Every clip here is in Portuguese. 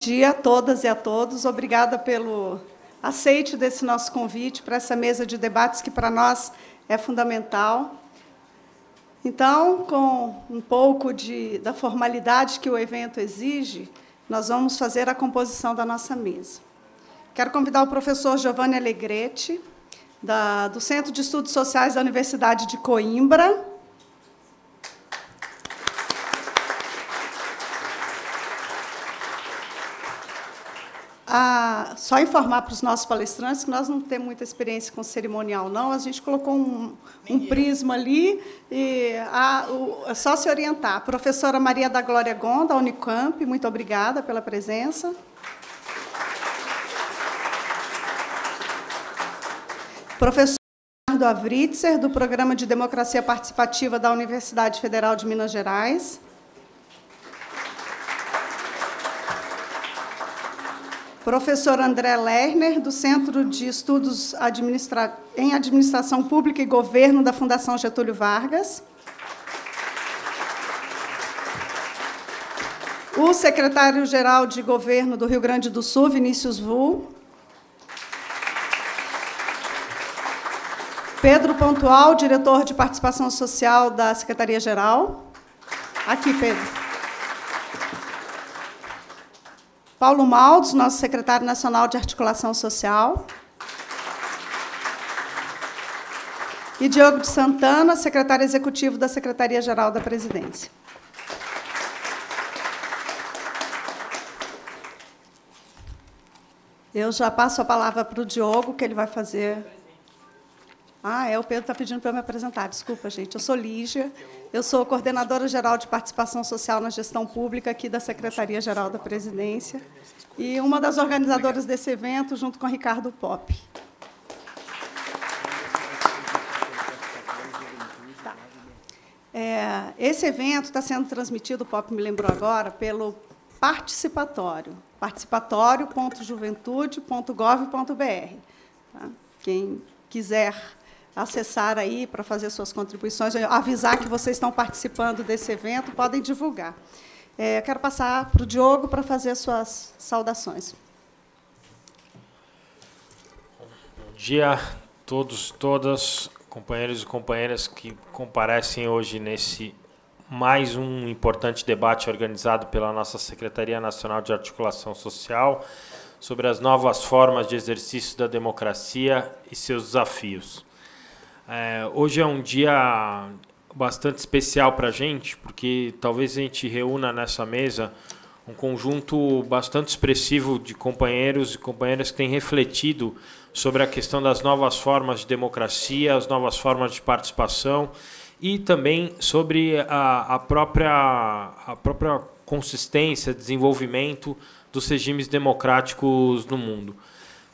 dia a todas e a todos. Obrigada pelo aceite desse nosso convite para essa mesa de debates que para nós é fundamental. Então, com um pouco de, da formalidade que o evento exige, nós vamos fazer a composição da nossa mesa. Quero convidar o professor Giovanni Alegretti, da, do Centro de Estudos Sociais da Universidade de Coimbra, só informar para os nossos palestrantes que nós não temos muita experiência com cerimonial, não. A gente colocou um, um prisma ali e a, o, é só se orientar. professora Maria da Glória Gonda, Unicamp, muito obrigada pela presença. Professor Eduardo Avritzer, do Programa de Democracia Participativa da Universidade Federal de Minas Gerais. professor André Lerner, do Centro de Estudos Administra... em Administração Pública e Governo da Fundação Getúlio Vargas. O secretário-geral de Governo do Rio Grande do Sul, Vinícius Vu. Pedro Pontual, diretor de Participação Social da Secretaria-Geral. Aqui, Pedro. Paulo Maldos, nosso secretário nacional de articulação social. E Diogo de Santana, secretário executivo da Secretaria-Geral da Presidência. Eu já passo a palavra para o Diogo, que ele vai fazer. Ah, é, o Pedro está pedindo para eu me apresentar. Desculpa, gente. Eu sou Lígia. Eu sou coordenadora geral de participação social na gestão pública aqui da Secretaria Geral da Presidência e uma das organizadoras desse evento, junto com Ricardo Pop. Tá. É, esse evento está sendo transmitido, o Pop me lembrou agora, pelo participatório, participatório.juventude.gov.br. Tá? Quem quiser acessar aí para fazer suas contribuições, avisar que vocês estão participando desse evento, podem divulgar. É, quero passar para o Diogo para fazer suas saudações. Bom dia todos, todas, companheiros e companheiras que comparecem hoje nesse mais um importante debate organizado pela nossa Secretaria Nacional de Articulação Social sobre as novas formas de exercício da democracia e seus desafios. É, hoje é um dia bastante especial para a gente, porque talvez a gente reúna nessa mesa um conjunto bastante expressivo de companheiros e companheiras que têm refletido sobre a questão das novas formas de democracia, as novas formas de participação e também sobre a, a, própria, a própria consistência, desenvolvimento dos regimes democráticos no mundo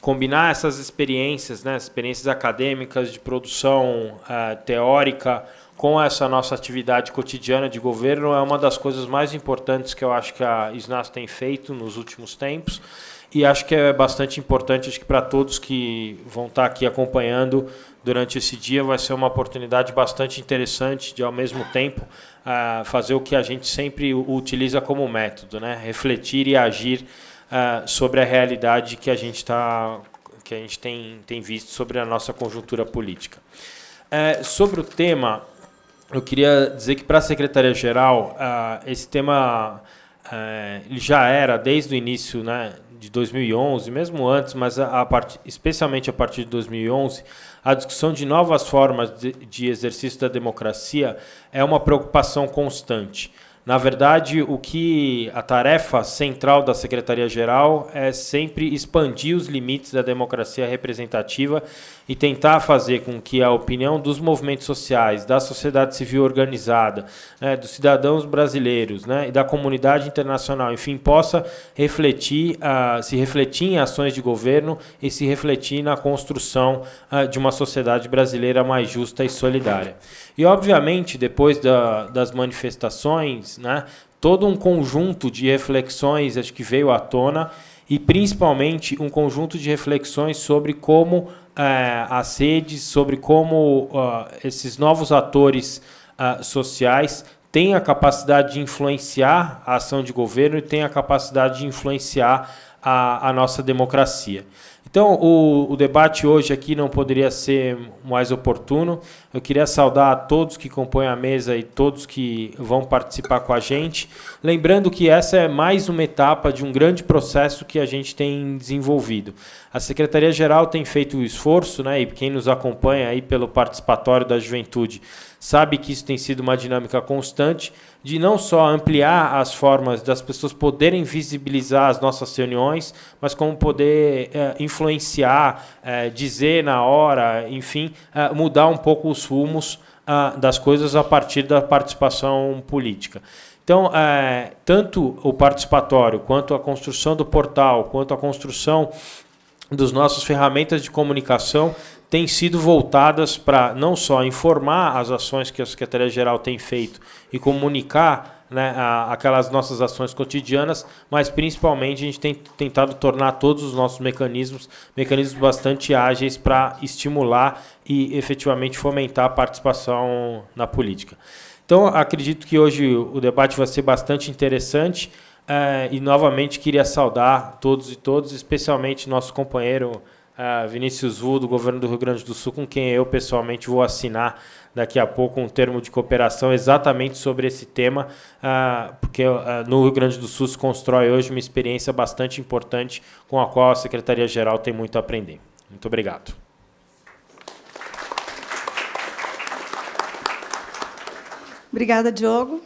combinar essas experiências, né, experiências acadêmicas de produção uh, teórica com essa nossa atividade cotidiana de governo é uma das coisas mais importantes que eu acho que a SNAS tem feito nos últimos tempos e acho que é bastante importante acho que para todos que vão estar tá aqui acompanhando durante esse dia vai ser uma oportunidade bastante interessante de ao mesmo tempo uh, fazer o que a gente sempre utiliza como método, né, refletir e agir ah, sobre a realidade que a gente está que a gente tem, tem visto sobre a nossa conjuntura política. Ah, sobre o tema, eu queria dizer que para a secretaria geral uh, ah, esse tema ele já era desde o início, né, de 2011, mesmo antes, mas a, a part, especialmente a partir de 2011, a discussão de novas formas de, de exercício da democracia é uma preocupação constante. Na verdade, o que a tarefa central da Secretaria-Geral é sempre expandir os limites da democracia representativa e tentar fazer com que a opinião dos movimentos sociais, da sociedade civil organizada, né, dos cidadãos brasileiros né, e da comunidade internacional, enfim, possa refletir, uh, se refletir em ações de governo e se refletir na construção uh, de uma sociedade brasileira mais justa e solidária. E, obviamente, depois da, das manifestações, né, todo um conjunto de reflexões acho que veio à tona e, principalmente, um conjunto de reflexões sobre como é, as redes, sobre como uh, esses novos atores uh, sociais têm a capacidade de influenciar a ação de governo e têm a capacidade de influenciar a, a nossa democracia. Então, o, o, debate hoje aqui não poderia ser mais oportuno. Eu queria saudar a todos que compõem a mesa e todos que vão participar com a gente. Lembrando que essa é mais uma etapa de um grande processo que a gente tem desenvolvido. A Secretaria-Geral tem feito o esforço, né, e quem nos acompanha aí pelo Participatório da Juventude sabe que isso tem sido uma dinâmica constante de não só ampliar as formas das pessoas poderem visibilizar as nossas reuniões, mas como poder é, influenciar, é, dizer na hora, enfim, é, mudar um pouco os rumos ah, das coisas a partir da participação política. Então, tanto o participatório, quanto a construção do portal, quanto a construção dos nossos ferramentas de comunicação têm sido voltadas para não só informar as ações que a Secretaria-Geral tem feito e comunicar né, a, aquelas nossas ações cotidianas, mas principalmente a gente tem tentado tornar todos os nossos mecanismos mecanismos bastante ágeis para estimular e efetivamente fomentar a participação na política. Então, acredito que hoje o debate vai ser bastante interessante. Eh, e novamente queria saudar todos e todos, especialmente nosso companheiro ah, Vinícius Vu, do governo do Rio Grande do Sul, com quem eu pessoalmente vou assinar daqui a pouco um termo de cooperação exatamente sobre esse tema, uh, porque uh, no Rio Grande do Sul se constrói hoje uma experiência bastante importante com a qual a Secretaria-Geral tem muito a aprender. Muito obrigado. Obrigada, Diogo.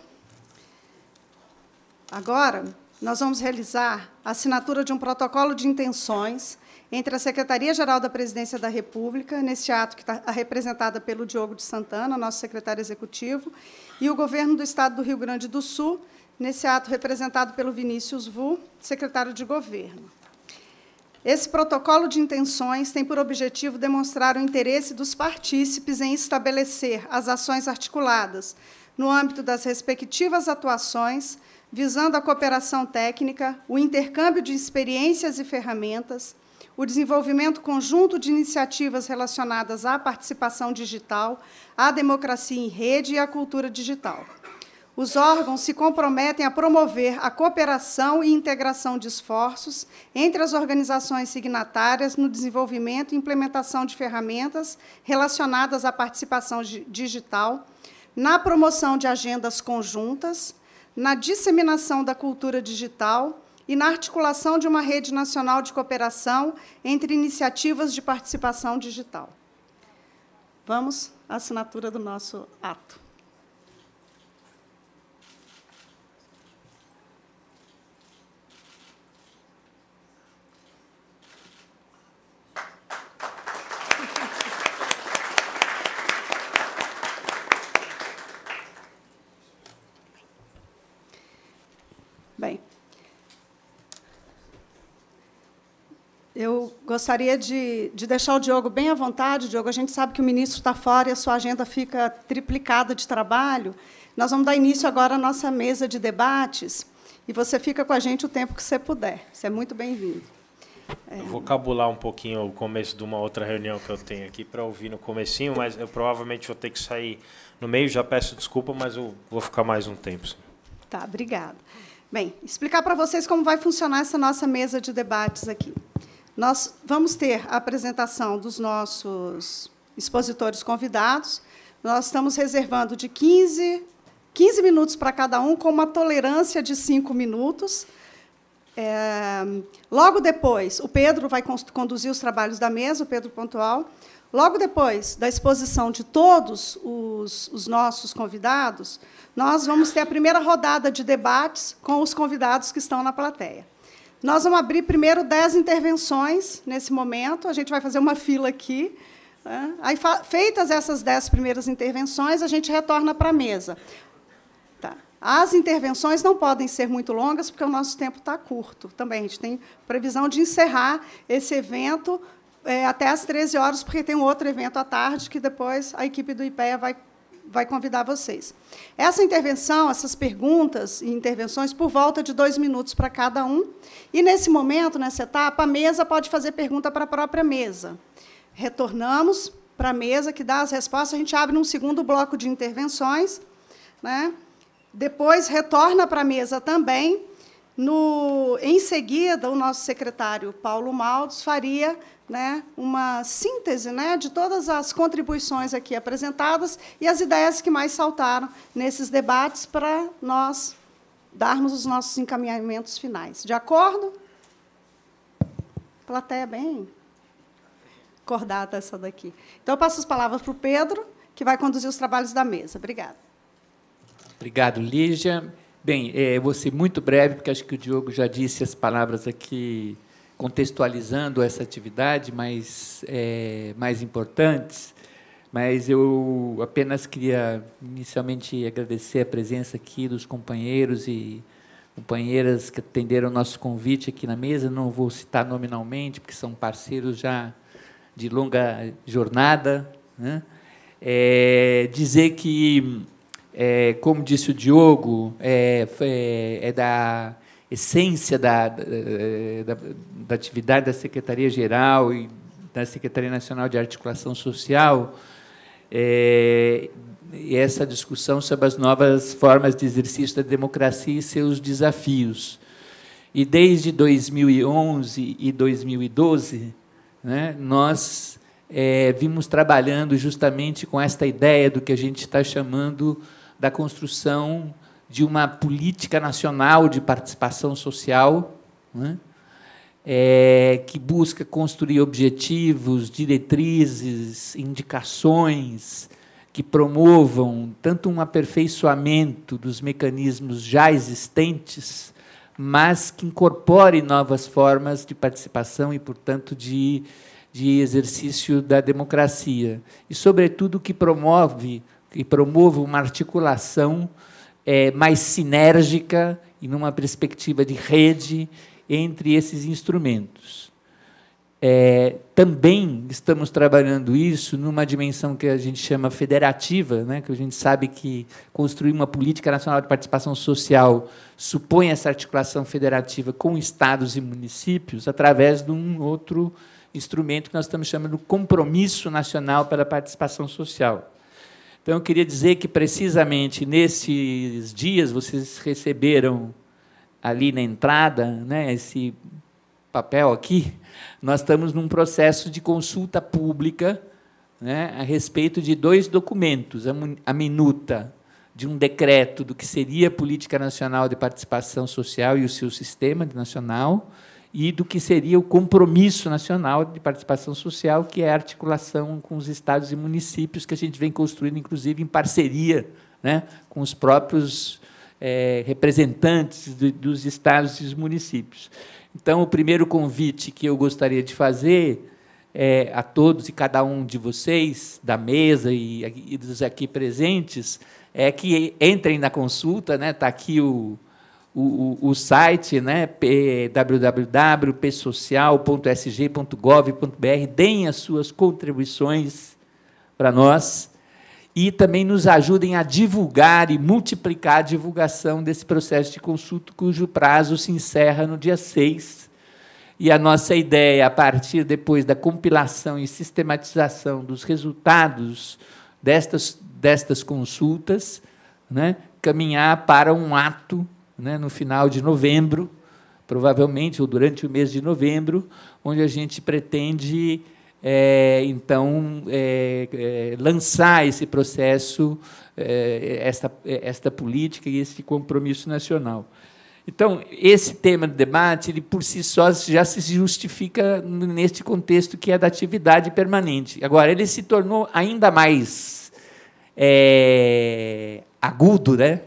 Agora, nós vamos realizar a assinatura de um protocolo de intenções entre a Secretaria-Geral da Presidência da República, neste ato que está representada pelo Diogo de Santana, nosso secretário executivo, e o Governo do Estado do Rio Grande do Sul, nesse ato representado pelo Vinícius Vu, secretário de Governo. Esse protocolo de intenções tem por objetivo demonstrar o interesse dos partícipes em estabelecer as ações articuladas no âmbito das respectivas atuações, visando a cooperação técnica, o intercâmbio de experiências e ferramentas, o desenvolvimento conjunto de iniciativas relacionadas à participação digital, à democracia em rede e à cultura digital. Os órgãos se comprometem a promover a cooperação e integração de esforços entre as organizações signatárias no desenvolvimento e implementação de ferramentas relacionadas à participação digital, na promoção de agendas conjuntas, na disseminação da cultura digital e na articulação de uma rede nacional de cooperação entre iniciativas de participação digital. Vamos à assinatura do nosso ato. gostaria de, de, deixar o Diogo bem à vontade. Diogo, a gente sabe que o ministro está fora e a sua agenda fica triplicada de trabalho. Nós vamos dar início agora à nossa mesa de debates e você fica com a gente o tempo que você puder. Você é muito bem-vindo. É... Eu vou cabular um pouquinho o começo de uma outra reunião que eu tenho aqui para ouvir no comecinho, mas eu provavelmente vou ter que sair no meio. Já peço desculpa, mas eu vou ficar mais um tempo. Tá, obrigada. Bem, explicar para vocês como vai funcionar essa nossa mesa de debates aqui. Nós vamos ter a apresentação dos nossos expositores convidados. Nós estamos reservando de 15, 15 minutos para cada um, com uma tolerância de 5 minutos. É, logo depois, o Pedro vai conduzir os trabalhos da mesa, o Pedro Pontual. Logo depois da exposição de todos os, os, nossos convidados, nós vamos ter a primeira rodada de debates com os convidados que estão na plateia. Nós vamos abrir primeiro 10 intervenções nesse momento, a gente vai fazer uma fila aqui. Né? Aí, feitas essas 10 primeiras intervenções, a gente retorna para a mesa. Tá. As intervenções não podem ser muito longas, porque o nosso tempo está curto também. A gente tem previsão de encerrar esse evento é, até às 13 horas, porque tem um outro evento à tarde que depois a equipe do IPEA vai vai convidar vocês. Essa intervenção, essas perguntas e intervenções, por volta de dois minutos para cada um. E, nesse momento, nessa etapa, a mesa pode fazer pergunta para a própria mesa. Retornamos para a mesa, que dá as respostas, a gente abre um segundo bloco de intervenções. Né? Depois, retorna para a mesa também. No, em seguida, o nosso secretário Paulo Maldos faria né, uma síntese né, de todas as contribuições aqui apresentadas e as ideias que mais saltaram nesses debates para nós darmos os nossos encaminhamentos finais. De acordo? Plateia bem acordada essa daqui. Então, eu passo as palavras para o Pedro, que vai conduzir os trabalhos da mesa. Obrigada. Obrigado, Lígia. Bem, é, vou ser muito breve, porque acho que o Diogo já disse as palavras aqui contextualizando essa atividade mais, é, mais importantes, mas eu apenas queria inicialmente agradecer a presença aqui dos companheiros e companheiras que atenderam o nosso convite aqui na mesa. Não vou citar nominalmente, porque são parceiros já de longa jornada. Né? É, dizer que, é, como disse o Diogo, é, é, é da essência da, da, da atividade da Secretaria-Geral e da Secretaria Nacional de Articulação Social, é, e essa discussão sobre as novas formas de exercício da democracia e seus desafios. E desde 2011 e 2012, né, nós é, vimos trabalhando justamente com esta ideia do que a gente está chamando da construção de uma política nacional de participação social, né? é, que busca construir objetivos, diretrizes, indicações que promovam tanto um aperfeiçoamento dos mecanismos já existentes, mas que incorpore novas formas de participação e, portanto, de, de exercício da democracia. E, sobretudo, que promove que promova uma articulação é, mais sinérgica e numa perspectiva de rede entre esses instrumentos. É, também estamos trabalhando isso numa dimensão que a gente chama federativa, né, que a gente sabe que construir uma política nacional de participação social supõe essa articulação federativa com estados e municípios através de um outro instrumento que nós estamos chamando de compromisso nacional pela participação social. Então, eu queria dizer que, precisamente, nesses dias, vocês receberam ali na entrada né, esse papel aqui. Nós estamos num processo de consulta pública né, a respeito de dois documentos: a minuta de um decreto do que seria a Política Nacional de Participação Social e o seu sistema nacional, e do que seria o compromisso nacional de participação social, que é a articulação com os estados e municípios que a gente vem construindo, inclusive em parceria né, com os próprios é, representantes do, dos estados e dos municípios. Então, o primeiro convite que eu gostaria de fazer é, a todos e cada um de vocês, da mesa e, e dos aqui presentes, é que entrem na consulta, está né, tá aqui o o, o, site né, www.psocial.sg.gov.br. Deem as suas contribuições para nós e também nos ajudem a divulgar e multiplicar a divulgação desse processo de consulta, cujo prazo se encerra no dia 6. E a nossa ideia, a partir depois da compilação e sistematização dos resultados destas, destas consultas, né, caminhar para um ato né, no final de novembro, provavelmente, ou durante o mês de novembro, onde a gente pretende, é, então, é, é lançar esse processo, é, esta, é, esta política e esse compromisso nacional. Então, esse tema de debate, ele por si só já se justifica neste contexto que é da atividade permanente. Agora, ele se tornou ainda mais é, agudo, né?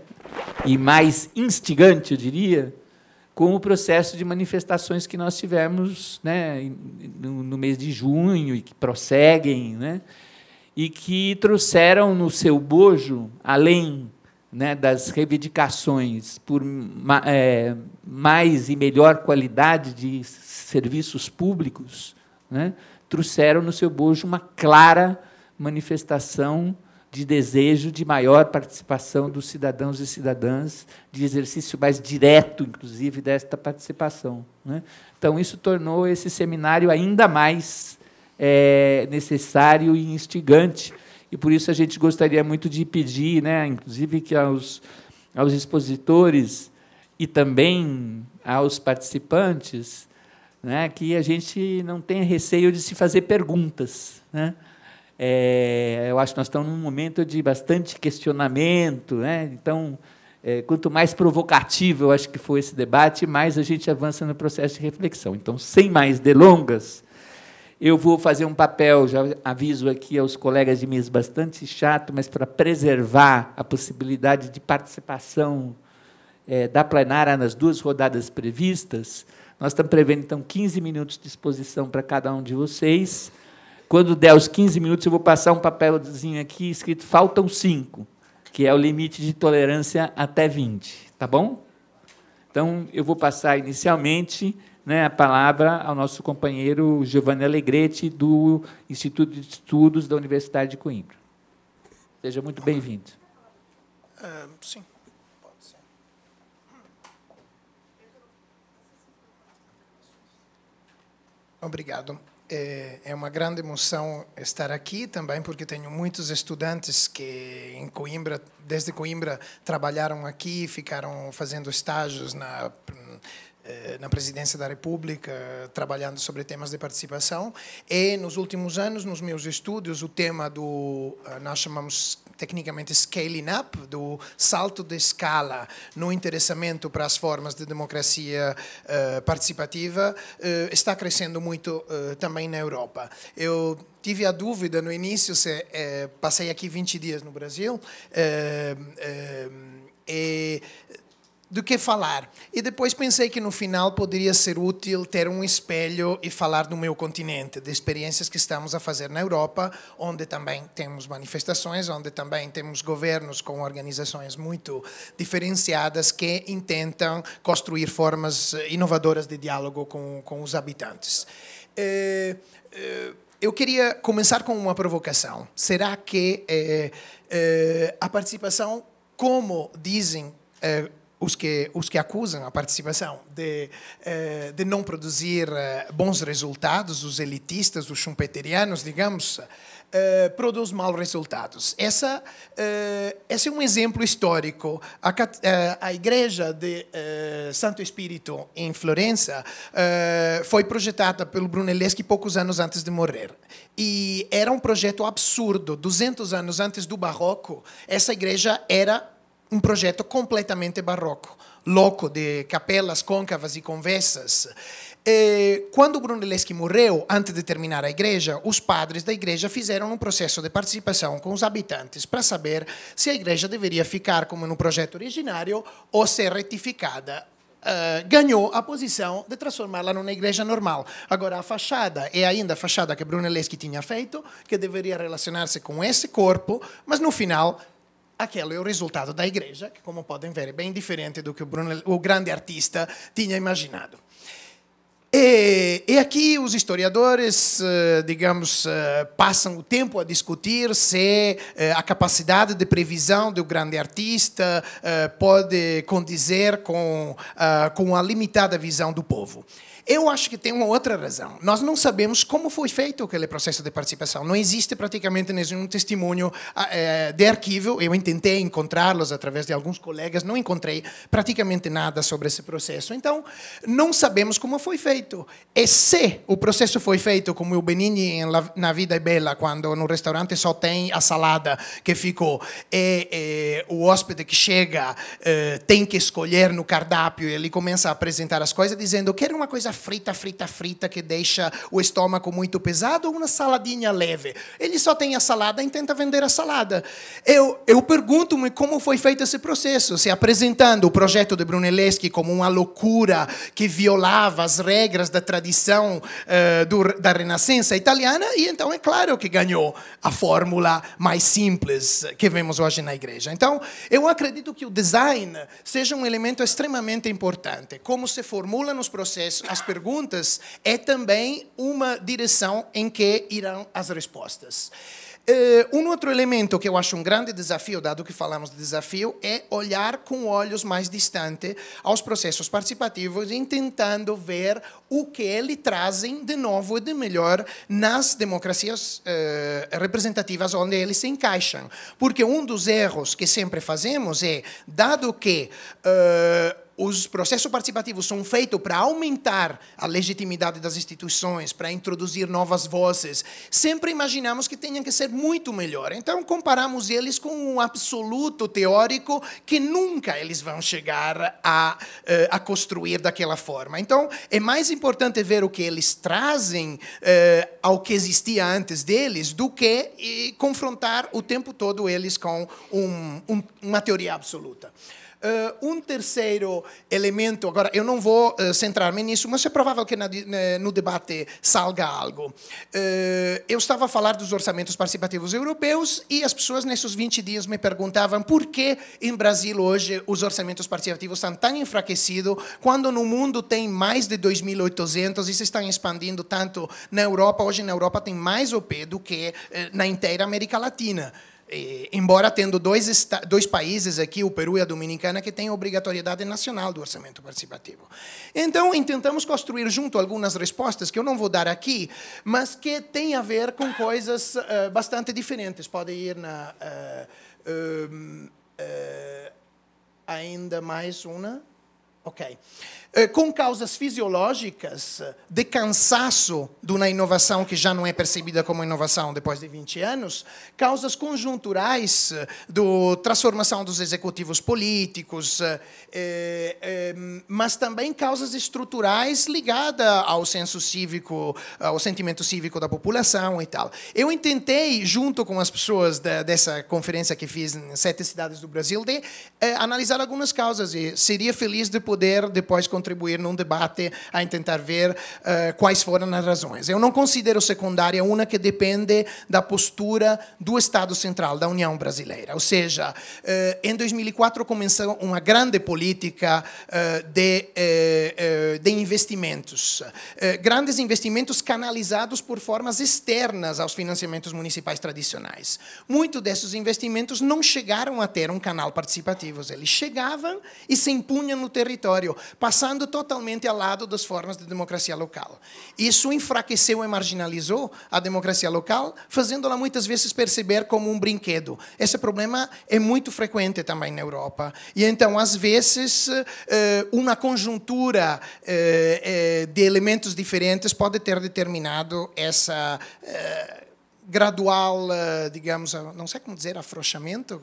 e mais instigante, eu diria, com o processo de manifestações que nós tivemos né, no, no mês de junho e que prosseguem, né, e que trouxeram no seu bojo, além né, das reivindicações por é, mais e melhor qualidade de serviços públicos, né, trouxeram no seu bojo uma clara manifestação de desejo de maior participação dos cidadãos e cidadãs, de exercício mais direto, inclusive, desta participação. Né? Então, isso tornou esse seminário ainda mais é, necessário e instigante. E por isso a gente gostaria muito de pedir, né, inclusive, que aos, aos expositores e também aos participantes, né, que a gente não tenha receio de se fazer perguntas. Né? É, eu acho que nós estamos num momento de bastante questionamento, né? então, é, quanto mais provocativo eu acho que foi esse debate, mais a gente avança no processo de reflexão. Então, sem mais delongas, eu vou fazer um papel, já aviso aqui aos colegas de mesa, bastante chato, mas para preservar a possibilidade de participação é, da plenária nas duas rodadas previstas, nós estamos prevendo, então, 15 minutos de exposição para cada um de vocês. Quando der os 15 minutos, eu vou passar um papelzinho aqui escrito faltam 5, que é o limite de tolerância até 20, tá bom? Então, eu vou passar inicialmente né, a palavra ao nosso companheiro Giovanni Alegretti, do Instituto de Estudos da Universidade de Coimbra. Seja muito bem-vindo. Uh, sim. Obrigado. É, é uma grande emoção estar aqui também, porque tenho muitos estudantes que em Coimbra, desde Coimbra, trabalharam aqui, ficaram fazendo estágios na eh, na presidência da República, trabalhando sobre temas de participação. E, nos últimos anos, nos meus estúdios, o tema do eh, nós chamamos tecnicamente scaling up, do salto de escala no interessamento para as formas de democracia eh, participativa, eh, está crescendo muito eh, também na Europa. Eu tive a dúvida no início, se, passei aqui 20 dias no Brasil, e do que falar. E depois pensei que no final poderia ser útil ter um espelho e falar do meu continente, de experiências que estamos a fazer na Europa, onde também temos manifestações, onde também temos governos com organizações muito diferenciadas que intentam construir formas eh, inovadoras de diálogo com, com os habitantes. É, é, eu queria começar com uma provocação. Será que é, a participação, como dizem os que os que acusam a participação de eh, de não produzir eh, bons resultados, os elitistas, os schumpeterianos, digamos, eh, produz maus resultados. Essa, esse é um exemplo histórico. A, a igreja de Santo Espírito em Florença foi projetada pelo Brunelleschi poucos anos antes de morrer. E era um projeto absurdo. 200 anos antes do Barroco, essa igreja era um projeto completamente barroco, louco, de capelas côncavas e convexas. E, eh, quando Brunelleschi morreu, antes de terminar a igreja, os padres da igreja fizeram um processo de participação com os habitantes para saber se a igreja deveria ficar como no projeto originário ou ser retificada Uh, ganhou a posição de transformá-la numa igreja normal. Agora, a fachada é ainda a fachada que Brunelleschi tinha feito, que deveria relacionar-se com esse corpo, mas no final Aquele é o resultado da igreja, que, como podem ver, é bem diferente do que o, Bruno, o grande artista tinha imaginado. E, e, aqui os historiadores, eh, digamos, eh, passam o tempo a discutir se eh, a capacidade de previsão do grande artista pode condizer com, com a limitada visão do povo. Eu acho que tem uma outra razão. Nós não sabemos como foi feito aquele processo de participação. Não existe praticamente nenhum testemunho ah, eh, de arquivo. Eu tentei encontrá-los através de alguns colegas, não encontrei praticamente nada sobre esse processo. Então, não sabemos como foi feito. E se o processo foi feito como o Benigni na Vida é Bela, quando no restaurante só tem a salada que ficou, e, e o hóspede que chega eh, tem que escolher no cardápio, ele começa a apresentar as coisas dizendo: quero uma coisa coisa frita, frita, frita que deixa o estômago muito pesado ou uma saladinha leve? Ele só tem a salada e tenta vender a salada. Eu, eu pergunto-me como foi feito esse processo, se apresentando o projeto de Brunelleschi como uma loucura que violava as regras da tradição uh, do, da Renascença italiana, e então é claro que ganhou a fórmula mais simples que vemos hoje na igreja. Então, eu acredito que o design seja um elemento extremamente importante, como se formulam os processos, as perguntas é também uma direção em que irão as respostas. Uh, um outro elemento que eu acho um grande desafio, dado que falamos de desafio, é olhar com olhos mais distantes aos processos participativos e tentando ver o que eles trazem de novo e de melhor nas democracias uh, representativas onde eles se encaixam. Porque um dos erros que sempre fazemos é, dado que uh, os processos participativos são feitos para aumentar a legitimidade das instituições, para introduzir novas vozes, sempre imaginamos que tenham que ser muito melhor. Então, comparamos eles com um absoluto teórico que nunca eles vão chegar a, eh, a construir daquela forma. Então, é mais importante ver o que eles trazem eh, ao que existia antes deles do que eh, confrontar o tempo todo eles com um, um, uma teoria absoluta. Uh, eh, um terceiro elemento, agora eu não vou uh, centrar-me nisso, mas é provável que na, na, no debate salga algo. Uh, eu estava a falar dos orçamentos participativos europeus e as pessoas nesses 20 dias me perguntavam por que em Brasil hoje os orçamentos participativos estão tão enfraquecidos quando no mundo tem mais de 2.800 e se estão expandindo tanto na Europa. Hoje na Europa tem mais OP do que na inteira América Latina. É, embora tendo dois, dois países aqui, o Peru e a Dominicana, que têm obrigatoriedade nacional do orçamento participativo. Então, tentamos construir junto algumas respostas que eu não vou dar aqui, mas que têm a ver com coisas uh, bastante diferentes. Pode ir na. Uh, uh, ainda mais uma. Ok. Eh, com causas fisiológicas eh, de cansaço de uma inovação que já não é percebida como inovação depois de 20 anos, causas conjunturais eh, do transformação dos executivos políticos, mas também causas estruturais ligadas ao senso cívico, ao sentimento cívico da população e tal. Eu tentei, junto com as pessoas dessa conferência que fiz em sete cidades do Brasil, de analisar algumas causas e seria feliz de poder depois contribuir num debate a tentar ver uh, quais foram as razões. Eu não considero secundária uma que depende da postura do Estado Central, da União Brasileira. Ou seja, uh, em 2004 começou uma grande política uh, de, de investimentos, grandes investimentos canalizados por formas externas aos financiamentos municipais tradicionais. Muitos desses investimentos não chegaram a ter um canal participativo, eles chegavam e se impunham no território, passavam estando totalmente ao lado das formas de democracia local. Isso enfraqueceu e marginalizou a democracia local, fazendo-la muitas vezes perceber como um brinquedo. Esse problema é muito frequente também na Europa. E então, às vezes, eh, uma conjuntura eh, eh, de elementos diferentes pode ter determinado essa gradual, eh, digamos, não sei como dizer, afrouxamento,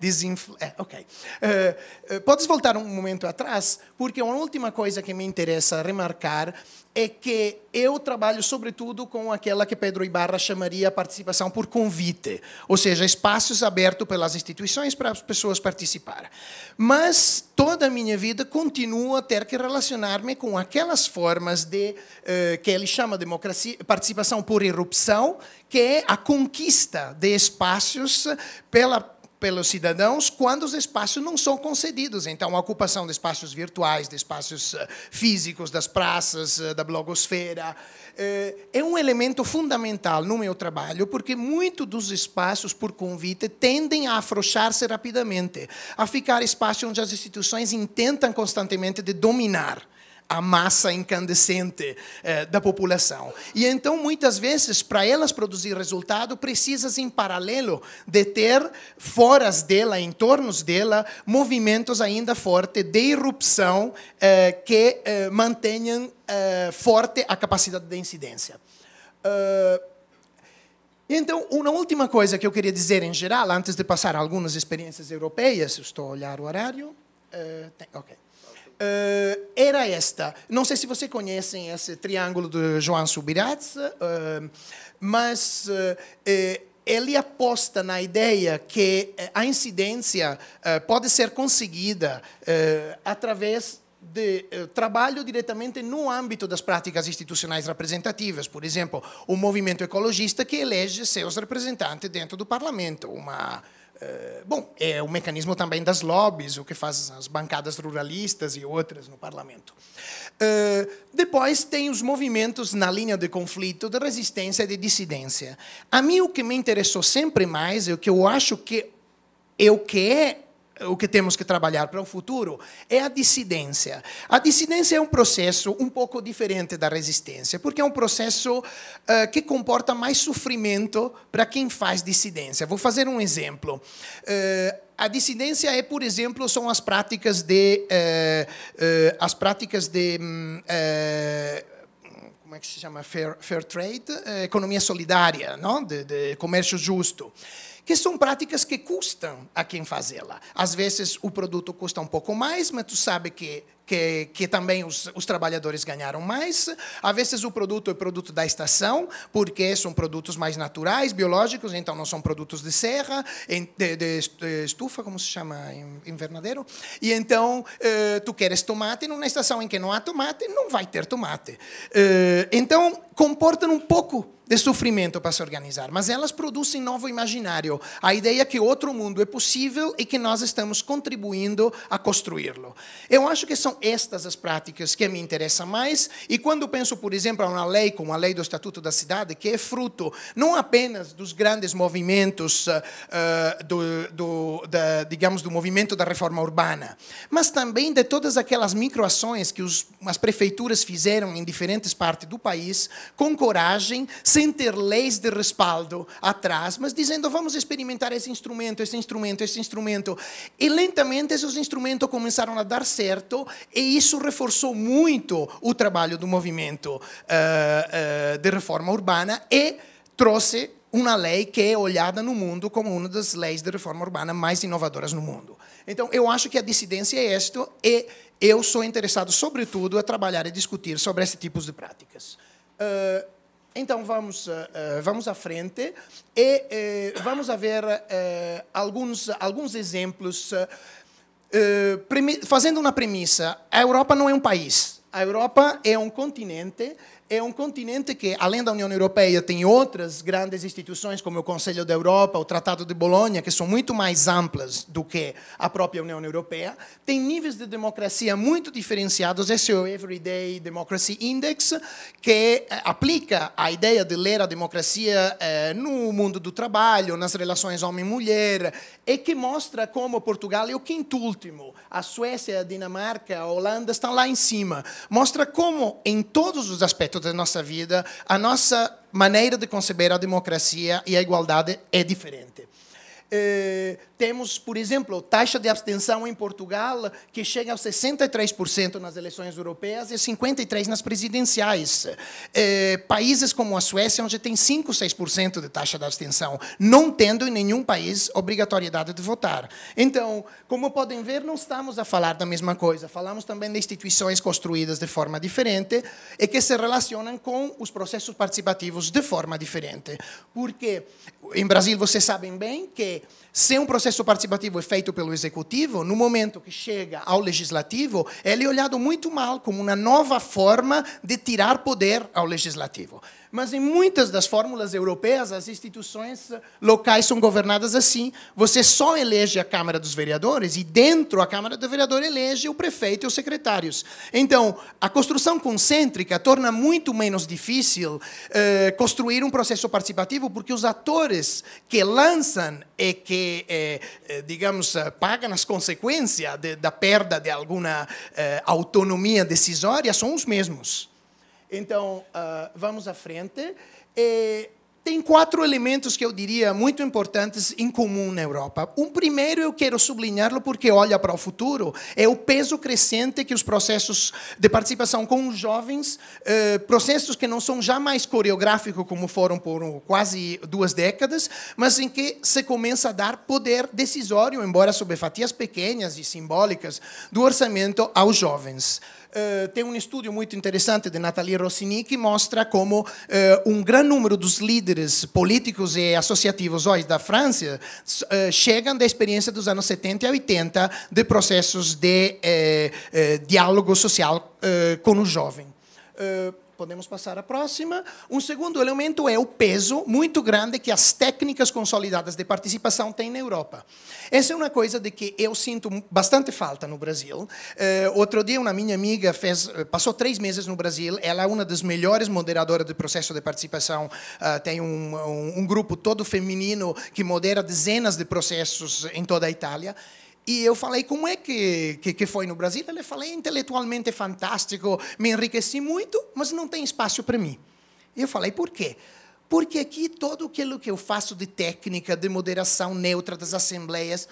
desinfl... É, ok. Eh, eh, podes voltar um momento atrás, porque uma última coisa que me interessa remarcar é que eu trabalho sobretudo com aquela que Pedro Ibarra chamaria participação por convite, ou seja, espaços abertos pelas instituições para as pessoas participarem. Mas toda a minha vida continuo a ter que relacionar-me com aquelas formas de eh, que ele chama de participação por erupção, que é a conquista de espaços pela pelos cidadãos quando os espaços não são concedidos. Então, a ocupação de espaços virtuais, de espaços eh, físicos, das praças, eh, da blogosfera, eh, é um elemento fundamental no meu trabalho, porque muitos dos espaços por convite tendem a afrouxar-se rapidamente, a ficar espaço onde as instituições intentam constantemente de dominar a massa incandescente eh, da população. E então, muitas vezes, para elas produzir resultado, precisas, em paralelo, de ter foras dela, em torno dela, movimentos ainda fortes de irrupção eh, que eh, mantenham eh, forte a capacidade de incidência. Uh, então, uma última coisa que eu queria dizer em geral, antes de passar algumas experiências europeias, estou a olhar o horário. Uh, tem, ok uh, era esta. Não sei se vocês conhecem esse triângulo de João Subirats, uh, mas uh, ele aposta na ideia que a incidência pode ser conseguida através de trabalho diretamente no âmbito das práticas institucionais representativas, por exemplo, o movimento ecologista que elege seus representantes dentro do parlamento, uma eh, bom, é o mecanismo também das lobbies, o que faz as bancadas ruralistas e outras no parlamento. Eh, depois tem os movimentos na linha de conflito de resistência e de dissidência. A mim, o que me interessou sempre mais, é o que eu acho que é o que é o que temos que trabalhar para o futuro é a dissidência. A dissidência é um processo um pouco diferente da resistência, porque é um processo uh, que comporta mais sofrimento para quem faz dissidência. Vou fazer um exemplo. Uh, a dissidência é, por exemplo, são as práticas de uh, as práticas de hum, como é que se chama fair, fair trade, economia solidária, não, de, de comércio justo que são práticas que custam a quem fazê-la. Às vezes o produto custa um pouco mais, mas tu sabe que que, que, também os, os, trabalhadores ganharam mais. Às vezes o produto é produto da estação, porque são produtos mais naturais, biológicos, então não são produtos de serra, de, de estufa, como se chama, em invernadeiro. E então eh, tu queres tomate numa estação em que não há tomate, não vai ter tomate. Eh, então comportam um pouco de sofrimento para se organizar, mas elas produzem novo imaginário, a ideia é que outro mundo é possível e que nós estamos contribuindo a construí-lo. Eu acho que são estas as práticas que me interessam mais, e quando penso, por exemplo, a uma lei como a lei do Estatuto da Cidade, que é fruto não apenas dos grandes movimentos uh, do, do da, digamos, do movimento da reforma urbana, mas também de todas aquelas microações que os, as prefeituras fizeram em diferentes partes do país, com coragem, sem sem ter leis de respaldo atrás, mas dizendo: vamos experimentar esse instrumento, esse instrumento, esse instrumento. E lentamente esses instrumentos começaram a dar certo, e isso reforçou muito o trabalho do movimento uh, uh, de reforma urbana e trouxe uma lei que é olhada no mundo como uma das leis de reforma urbana mais inovadoras no mundo. Então, eu acho que a dissidência é isto, e eu sou interessado, sobretudo, a trabalhar e discutir sobre esses tipos de práticas. Uh, então vamos, eh, eh, vamos à frente e eh, vamos ver alguns, alguns exemplos. Fazendo uma premissa, a Europa não é um país, a Europa é um continente é um continente que, além da União Europeia, tem outras grandes instituições, como o Conselho da Europa, o Tratado de Bolonha, que são muito mais amplas do que a própria União Europeia. Tem níveis de democracia muito diferenciados. Esse é o Everyday Democracy Index, que eh, aplica a ideia de ler a democracia eh, no mundo do trabalho, nas relações homem-mulher, e que mostra como Portugal é o quinto último. A Suécia, a Dinamarca, a Holanda estão lá em cima. Mostra como, em todos os aspectos, da nossa vida, a nossa maneira de conceber a democracia e a igualdade é diferente. Eh, temos, por exemplo, taxa de abstenção em Portugal, que chega aos 63% nas eleições europeias e 53% nas presidenciais. É, países como a Suécia, onde tem 5, 6% de taxa de abstenção, não tendo em nenhum país obrigatoriedade de votar. Então, como podem ver, não estamos a falar da mesma coisa. Falamos também de instituições construídas de forma diferente e que se relacionam com os processos participativos de forma diferente. Porque, em Brasil, vocês sabem bem que, se um processo processo participativo é feito pelo executivo, no momento que chega ao legislativo, ele é olhado muito mal como uma nova forma de tirar poder ao legislativo. Mas em muitas das fórmulas europeias, as instituições locais são governadas assim. Você só elege a Câmara dos Vereadores e, dentro da Câmara do Vereador, elege o prefeito e os secretários. Então, a construção concêntrica torna muito menos difícil eh, construir um processo participativo, porque os atores que lançam e que, eh, eh digamos, eh, pagam as consequências de, da perda de alguma eh, autonomia decisória são os mesmos. Então, uh, vamos à frente. E é, tem quatro elementos que eu diria muito importantes em comum na Europa. Um primeiro eu quero sublinhá-lo porque olha para o futuro, é o peso crescente que os processos de participação com os jovens, eh, processos que não são jamais coreográficos como foram por quase duas décadas, mas em que se começa a dar poder decisório, embora sob fatias pequenas e simbólicas, do orçamento aos jovens. Eh, tem um estudo muito interessante de Nathalie Rossini que mostra como eh, um grande número dos líderes políticos e associativos hoje da França eh, chegam da experiência dos anos 70 e 80 de processos de diálogo social com o jovem. Podemos passar à próxima. Um segundo elemento é o peso muito grande que as técnicas consolidadas de participação têm na Europa. Essa é uma coisa de que eu sinto bastante falta no Brasil. Uh, outro dia, uma minha amiga fez, eh, passou três meses no Brasil. Ela é uma das melhores moderadoras do processo de participação. Uh, tem um, um, um grupo todo feminino que modera dezenas de processos em toda a Itália. E eu falei como é que, que, que foi no Brasil. Ele falou, é intelectualmente fantástico, me enriqueci muito, mas não tem espaço para mim. Eu falei, por quê? Porque aqui todo aquilo que eu faço de técnica, de moderação neutra das assembleias,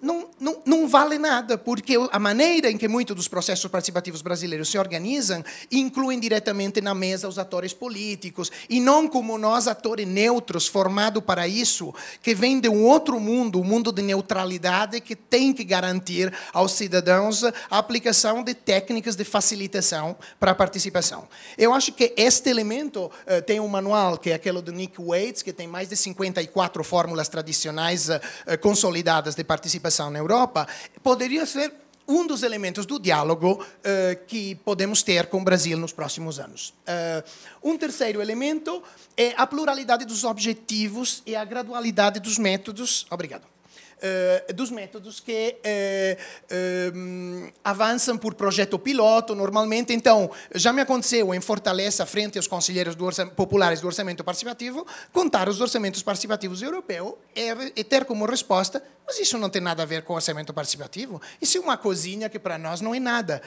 não, não, não vale nada, porque a maneira em que muitos dos processos participativos brasileiros se organizam incluem diretamente na mesa os atores políticos, e não como nós, atores neutros, formados para isso, que vem de um outro mundo, um mundo de neutralidade que tem que garantir aos cidadãos a aplicação de técnicas de facilitação para a participação. Eu acho que este elemento eh, tem um manual, que é aquele do Nick Waits, que tem mais de 54 fórmulas tradicionais eh, eh, consolidadas de participação expressão na Europa, poderia ser um dos elementos do diálogo uh, que podemos ter com o Brasil nos próximos anos. Uh, um terceiro elemento é a pluralidade dos objetivos e a gradualidade dos métodos. Obrigado. Uh, dos métodos que um, avançam por projeto piloto, normalmente. Então, já me aconteceu em Fortaleza, frente aos conselheiros do populares do orçamento participativo, contar os orçamentos participativos europeus e, e ter como resposta mas isso não tem nada a ver com orçamento participativo. Isso é uma cozinha que para nós não é nada.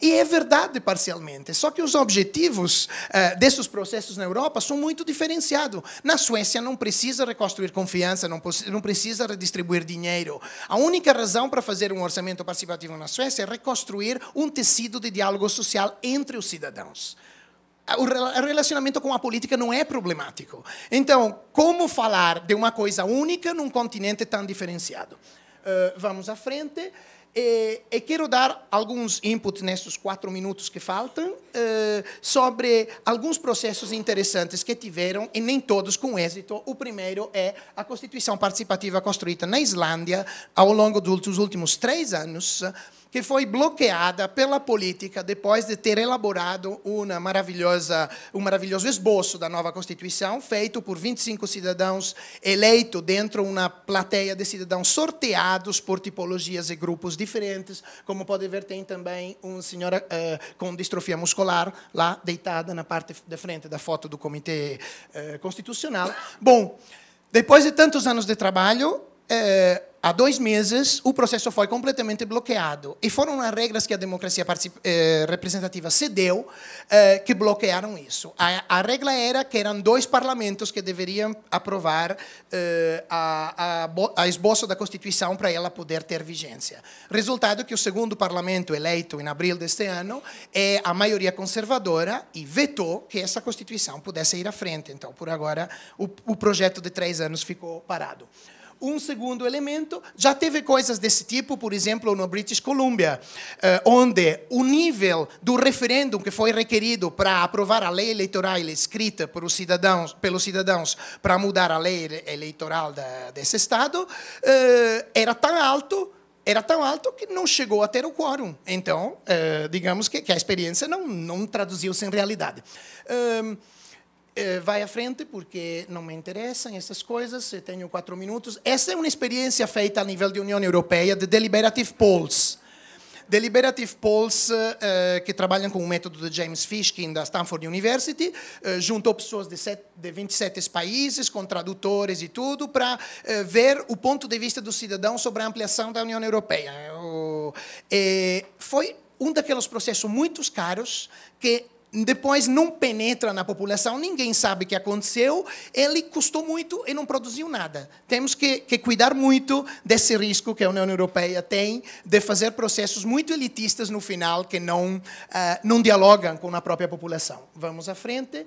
E é verdade parcialmente, só que os objetivos eh, desses processos na Europa são muito diferenciados. Na Suécia não precisa reconstruir confiança, não, não precisa redistribuir dinheiro. A única razão para fazer um orçamento participativo na Suécia é reconstruir um tecido de diálogo social entre os cidadãos o relacionamento com a política não é problemático. Então, como falar de uma coisa única num continente tão diferenciado? Uh, vamos à frente. E, eh, e, quero dar alguns inputs nesses quatro minutos que faltam uh, sobre alguns processos interessantes que tiveram, e nem todos com êxito. O primeiro é a Constituição Participativa construída na Islândia ao longo dos últimos três anos que foi bloqueada pela política depois de ter elaborado uma maravilhosa, um maravilhoso esboço da nova Constituição, feito por 25 cidadãos eleitos dentro de uma plateia de cidadãos sorteados por tipologias e grupos diferentes. Como pode ver, tem também uma senhora eh, com distrofia muscular lá deitada na parte de frente da foto do Comitê eh, Constitucional. Bom, depois de tantos anos de trabalho, é, há dois meses, o processo foi completamente bloqueado. E foram as regras que a democracia é, representativa cedeu é, que bloquearam isso. A, a, regra era que eram dois parlamentos que deveriam aprovar a, a, a, esboço da Constituição para ela poder ter vigência. Resultado que o segundo parlamento eleito em abril deste ano é a maioria conservadora e vetou que essa Constituição pudesse ir à frente. Então, por agora, o, o projeto de três anos ficou parado. Um segundo elemento, já teve coisas desse tipo, por exemplo, no British Columbia, eh, onde o nível do referendo que foi requerido para aprovar a lei eleitoral escrita pelos cidadãos, pelos cidadãos para mudar a lei eleitoral desse estado eh, era tão alto era tão alto que não chegou a ter o quórum. Então, eh, digamos que, a experiência não, não traduziu-se em realidade. Ehm, eh, vai à frente porque não me interessam essas coisas, eu tenho quatro minutos. Essa é uma experiência feita a nível da União Europeia de deliberative polls. Deliberative polls eh, eh, que trabalham com o método de James Fishkin da Stanford University, juntou pessoas de, 27 países, com tradutores e tudo, para ver o ponto de vista do cidadão sobre a ampliação da União Europeia. foi um daqueles processos muito caros que depois não penetra na população, ninguém sabe o que aconteceu, ele custou muito e não produziu nada. Temos que, que, cuidar muito desse risco que a União Europeia tem de fazer processos muito elitistas no final que não, uh, não dialogam com a própria população. Vamos à frente.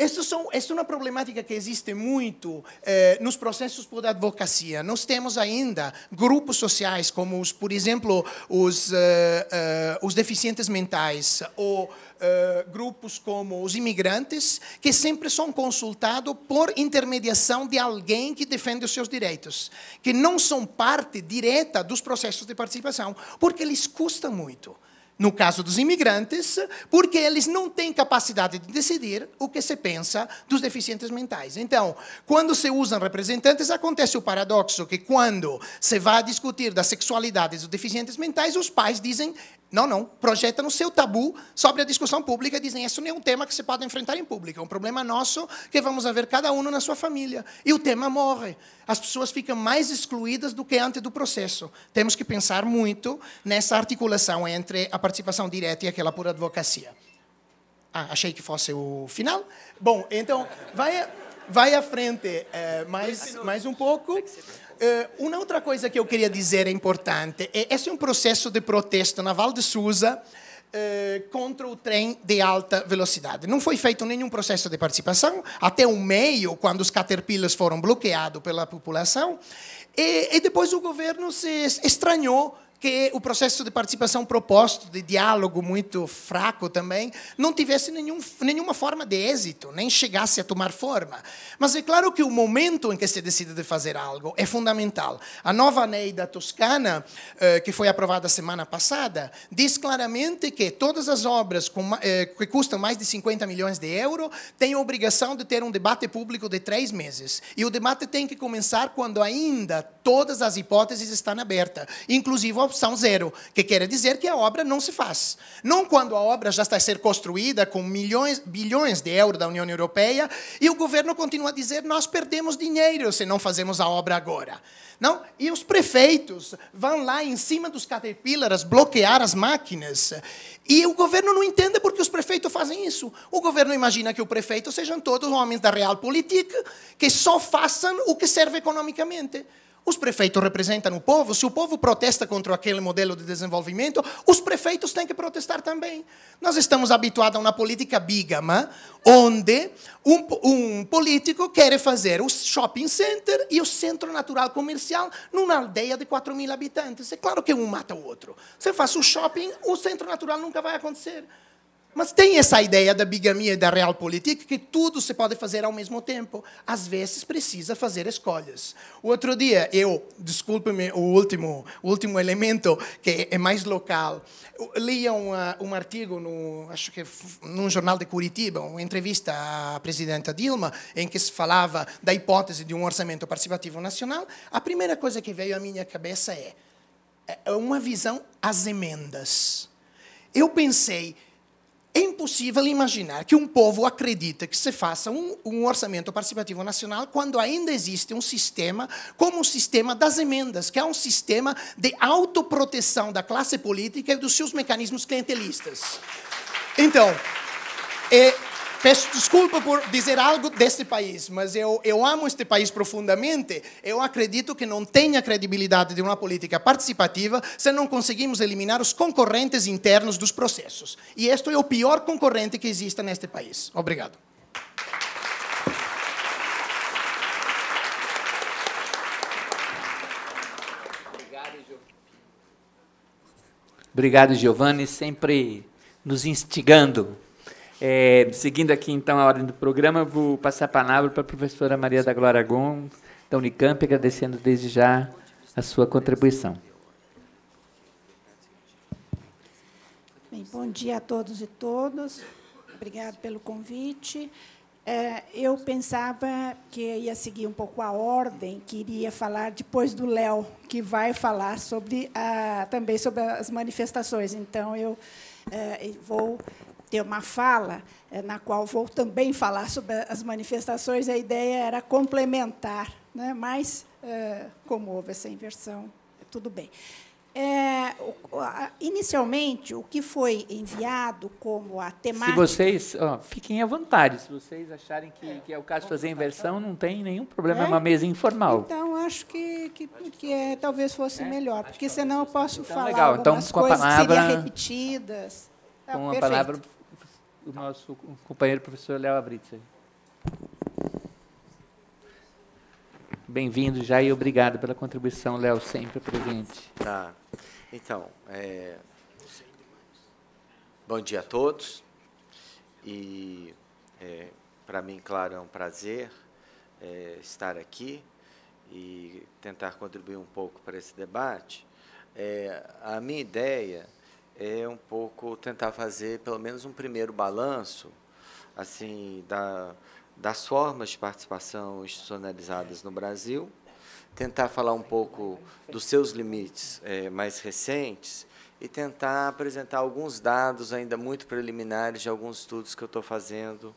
Isso, são, isso é uma problemática que existe muito eh, nos processos por advocacia. Nós temos ainda grupos sociais, como, os, por exemplo, os, eh, eh, os deficientes mentais, ou eh, grupos como os imigrantes, que sempre são consultados por intermediação de alguém que defende os seus direitos, que não são parte direta dos processos de participação, porque lhes custa muito no caso dos imigrantes, porque eles não têm capacidade de decidir o que se pensa dos deficientes mentais. Então, quando se usam representantes, acontece o paradoxo que quando se vai discutir da sexualidade dos deficientes mentais, os pais dizem não, não. Projeta no seu tabu sobre a discussão pública e dizem isso não é um tema que se pode enfrentar em público. É um problema nosso que vamos ver cada um na sua família. E o tema morre. As pessoas ficam mais excluídas do que antes do processo. Temos que pensar muito nessa articulação entre a participação direta e aquela pura advocacia. Ah, achei que fosse o final. Bom, então, vai, vai à frente é, mais, mais um pouco. Uh, eh, uma outra coisa que eu queria dizer é importante. É, esse é um processo de protesto na Val de Souza uh, eh, contra o trem de alta velocidade. Não foi feito nenhum processo de participação, até o meio, quando os caterpillars foram bloqueados pela população. E, e depois o governo se estranhou que o processo de participação proposto, de diálogo muito fraco também, não tivesse nenhum, nenhuma forma de êxito, nem chegasse a tomar forma. Mas é claro que o momento em que se decide de fazer algo é fundamental. A nova lei da Toscana, eh, que foi aprovada semana passada, diz claramente que todas as obras eh, que custam mais de 50 milhões de euros têm a obrigação de ter um debate público de três meses. E o debate tem que começar quando ainda todas as hipóteses estão abertas, inclusive opção zero, que quer dizer que a obra não se faz. Não quando a obra já está a ser construída com milhões, bilhões de euros da União Europeia e o governo continua a dizer nós perdemos dinheiro se não fazemos a obra agora. Não? E os prefeitos vão lá em cima dos caterpillars bloquear as máquinas. E o governo não entende porque os prefeitos fazem isso. O governo imagina que o prefeito sejam todos homens da Realpolitik que só façam o que serve economicamente. Os prefeitos representam o povo. Se o povo protesta contra aquele modelo de desenvolvimento, os prefeitos têm que protestar também. Nós estamos habituados a uma política bígama, onde um, um, político quer fazer o shopping center e o centro natural comercial numa aldeia de 4 mil habitantes. É claro que um mata o outro. Se faz o shopping, o centro natural nunca vai acontecer. Mas tem essa ideia da bigamia e da realpolitik que tudo se pode fazer ao mesmo tempo. Às vezes precisa fazer escolhas. O outro dia, eu, desculpe-me, o último, o último elemento, que é mais local, li um, um artigo, no, acho que num jornal de Curitiba, uma entrevista à presidenta Dilma, em que se falava da hipótese de um orçamento participativo nacional. A primeira coisa que veio à minha cabeça é, é uma visão às emendas. Eu pensei, é impossível imaginar que um povo acredita que se faça um, um, orçamento participativo nacional quando ainda existe um sistema como o sistema das emendas, que é um sistema de autoproteção da classe política e dos seus mecanismos clientelistas. Então, é, Peço desculpa por dizer algo deste país, mas eu, eu amo este país profundamente. Eu acredito que não tenha credibilidade de uma política participativa se não conseguimos eliminar os concorrentes internos dos processos. E este é o pior concorrente que existe neste país. Obrigado. Obrigado, Giovanni, sempre nos instigando. É, seguindo aqui, então, a ordem do programa, vou passar a palavra para a professora Maria da Glória Gomes, da Unicamp, agradecendo desde já a sua contribuição. Bem, bom dia a todos e todas. Obrigado pelo convite. É, eu pensava que ia seguir um pouco a ordem, que iria falar depois do Léo, que vai falar sobre a, também sobre as manifestações. Então, eu é, vou ter uma fala eh, na qual vou também falar sobre as manifestações. A ideia era complementar, né? mas, eh, como houve essa inversão, tudo bem. É, inicialmente, o que foi enviado como a temática. Se vocês ó, fiquem à vontade, se vocês acharem que é, que é o caso de fazer inversão, não tem nenhum problema, é, é uma mesa informal. Então, acho que, que, que é, talvez fosse é? melhor, porque senão eu posso então, falar legal. Então, com a palavra, repetidas. Tá, com ah, a palavra o nosso companheiro professor Léo Abritzer. Bem-vindo já e obrigado pela contribuição, Léo, sempre presente. Tá. Então, é... bom dia a todos. E é, para mim, claro, é um prazer é, estar aqui e tentar contribuir um pouco para esse debate. É, a minha ideia é um pouco tentar fazer pelo menos um primeiro balanço assim da, das formas de participação institucionalizadas no Brasil, tentar falar um pouco dos seus limites é, mais recentes e tentar apresentar alguns dados ainda muito preliminares de alguns estudos que eu estou fazendo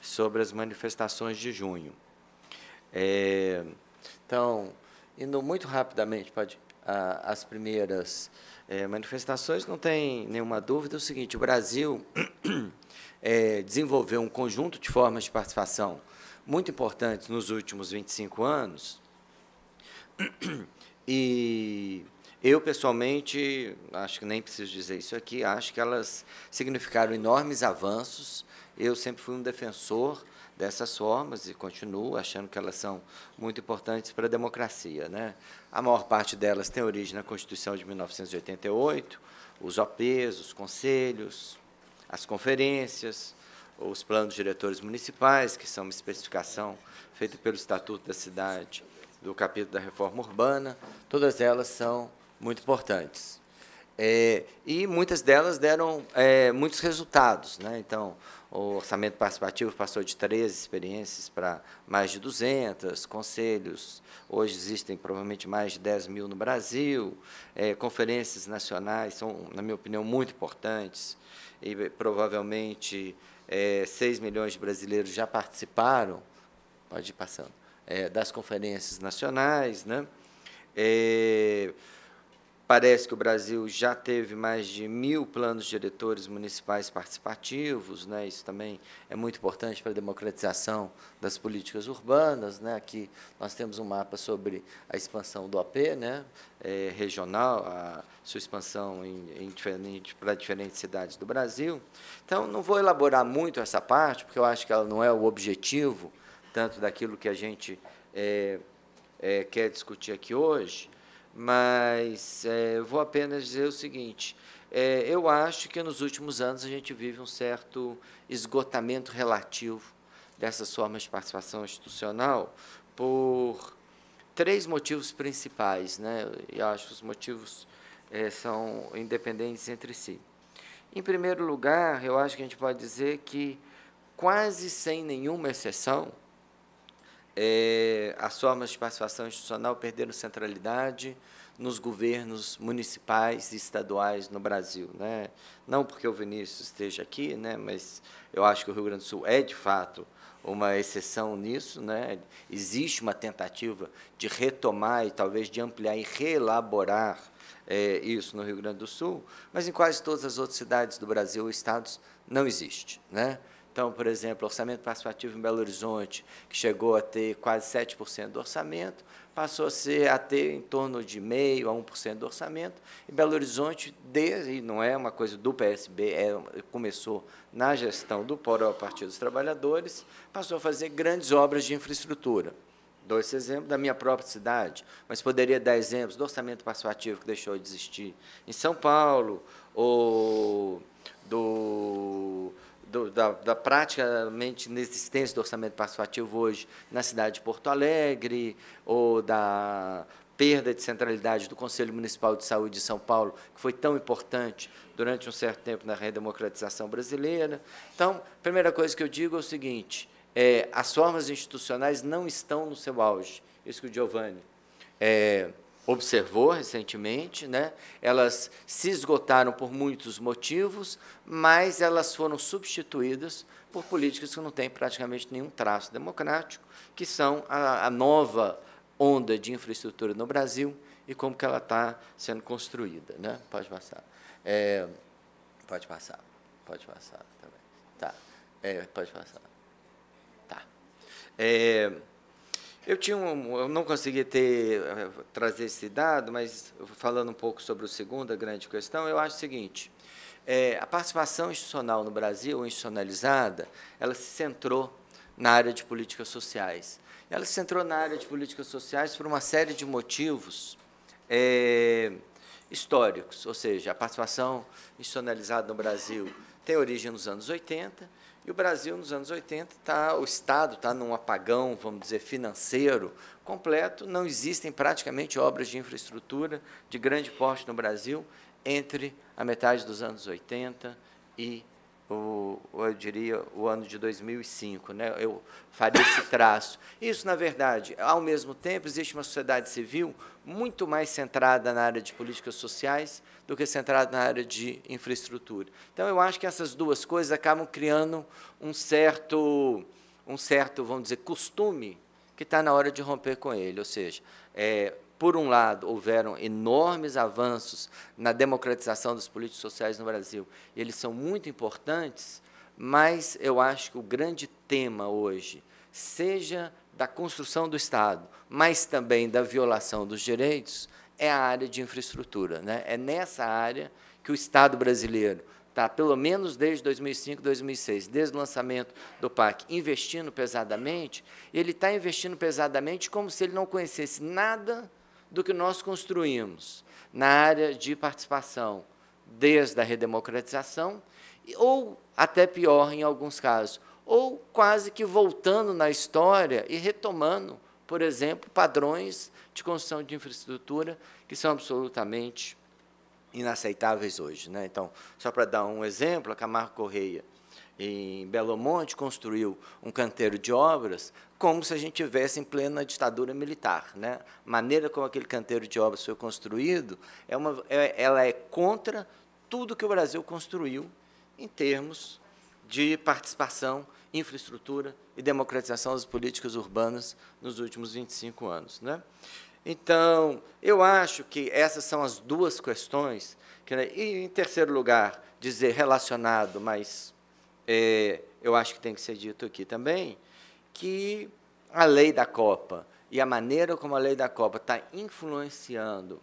sobre as manifestações de junho. É, então, indo muito rapidamente para as primeiras é, manifestações, não tem nenhuma dúvida, é o seguinte, o Brasil é, desenvolveu um conjunto de formas de participação muito importantes nos últimos 25 anos, e eu, pessoalmente, acho que nem preciso dizer isso aqui, acho que elas significaram enormes avanços. Eu sempre fui um defensor dessas formas e continuo achando que elas são muito importantes para a democracia. Né? A maior parte delas tem origem na Constituição de 1988, os OPs, os conselhos, as conferências, os planos diretores municipais, que são uma especificação feita pelo Estatuto da Cidade do capítulo da reforma urbana, todas elas são muito importantes. É, e muitas delas deram é, muitos resultados. Né? Então, o orçamento participativo passou de 13 experiências para mais de 200, conselhos, hoje existem provavelmente mais de 10 mil no Brasil, é, conferências nacionais são, na minha opinião, muito importantes, e provavelmente é, 6 milhões de brasileiros já participaram, pode ir passando, é, das conferências nacionais, né? É, Parece que o Brasil já teve mais de mil planos diretores municipais participativos, né? isso também é muito importante para a democratização das políticas urbanas. Né? Aqui nós temos um mapa sobre a expansão do AP, né? É, regional, a sua expansão em, em diferente, para diferentes cidades do Brasil. Então, não vou elaborar muito essa parte, porque eu acho que ela não é o objetivo tanto daquilo que a gente é, é, quer discutir aqui hoje mas é, vou apenas dizer o seguinte: é, eu acho que nos últimos anos a gente vive um certo esgotamento relativo dessas formas de participação institucional por três motivos principais, né? E acho que os motivos é, são independentes entre si. Em primeiro lugar, eu acho que a gente pode dizer que quase sem nenhuma exceção é, as formas de participação institucional perderam centralidade nos governos municipais e estaduais no Brasil. Né? Não porque o Vinícius esteja aqui, né? mas eu acho que o Rio Grande do Sul é, de fato, uma exceção nisso. Né? Existe uma tentativa de retomar e talvez de ampliar e reelaborar é, isso no Rio Grande do Sul, mas em quase todas as outras cidades do Brasil, estados, não existe. Né? Então, por exemplo, orçamento participativo em Belo Horizonte, que chegou a ter quase 7% do orçamento, passou a, ser, a ter em torno de meio a 1% do orçamento. E Belo Horizonte, desde, não é uma coisa do PSB, é, começou na gestão do Poró Partido dos Trabalhadores, passou a fazer grandes obras de infraestrutura. Dou esse exemplo da minha própria cidade, mas poderia dar exemplos do orçamento participativo que deixou de existir em São Paulo, ou do do, da, da praticamente inexistência do orçamento participativo hoje na cidade de Porto Alegre, ou da perda de centralidade do Conselho Municipal de Saúde de São Paulo, que foi tão importante durante um certo tempo na redemocratização brasileira. Então, a primeira coisa que eu digo é o seguinte, é, as formas institucionais não estão no seu auge. Isso que o Giovanni é, observou recentemente, né? elas se esgotaram por muitos motivos, mas elas foram substituídas por políticas que não têm praticamente nenhum traço democrático, que são a, a nova onda de infraestrutura no Brasil e como que ela está sendo construída. Né? Pode passar. É, pode passar. Pode passar também. Tá. É, pode passar. Tá. É, eu, tinha um, eu não consegui ter, eh, trazer esse dado, mas falando um pouco sobre a segunda grande questão, eu acho o seguinte, é, a participação institucional no Brasil, institucionalizada, ela se centrou na área de políticas sociais. Ela se centrou na área de políticas sociais por uma série de motivos é, históricos, ou seja, a participação institucionalizada no Brasil tem origem nos anos 80, e o Brasil, nos anos 80, tá, o Estado está num apagão, vamos dizer, financeiro completo, não existem praticamente obras de infraestrutura de grande porte no Brasil entre a metade dos anos 80 e o, eu diria, o ano de 2005. Né? Eu faria esse traço. Isso, na verdade, ao mesmo tempo, existe uma sociedade civil muito mais centrada na área de políticas sociais do que centrada na área de infraestrutura. Então, eu acho que essas duas coisas acabam criando um certo, um certo vamos dizer, costume que está na hora de romper com ele. Ou seja, é, por um lado, houveram enormes avanços na democratização dos políticos sociais no Brasil, e eles são muito importantes, mas eu acho que o grande tema hoje, seja da construção do Estado, mas também da violação dos direitos, é a área de infraestrutura. Né? É nessa área que o Estado brasileiro está, pelo menos desde 2005, 2006, desde o lançamento do PAC, investindo pesadamente, ele está investindo pesadamente como se ele não conhecesse nada do que nós construímos na área de participação, desde a redemocratização, ou até pior em alguns casos, ou quase que voltando na história e retomando, por exemplo, padrões de construção de infraestrutura que são absolutamente inaceitáveis hoje. Né? Então, só para dar um exemplo, a Camargo Correia, em Belo Monte, construiu um canteiro de obras como se a gente tivesse em plena ditadura militar, né? A maneira como aquele canteiro de obras foi construído é uma, é, ela é contra tudo que o Brasil construiu em termos de participação, infraestrutura e democratização das políticas urbanas nos últimos 25 anos, né? Então, eu acho que essas são as duas questões. Que, né, e, em terceiro lugar, dizer relacionado, mas é, eu acho que tem que ser dito aqui também, que a lei da Copa e a maneira como a lei da Copa está influenciando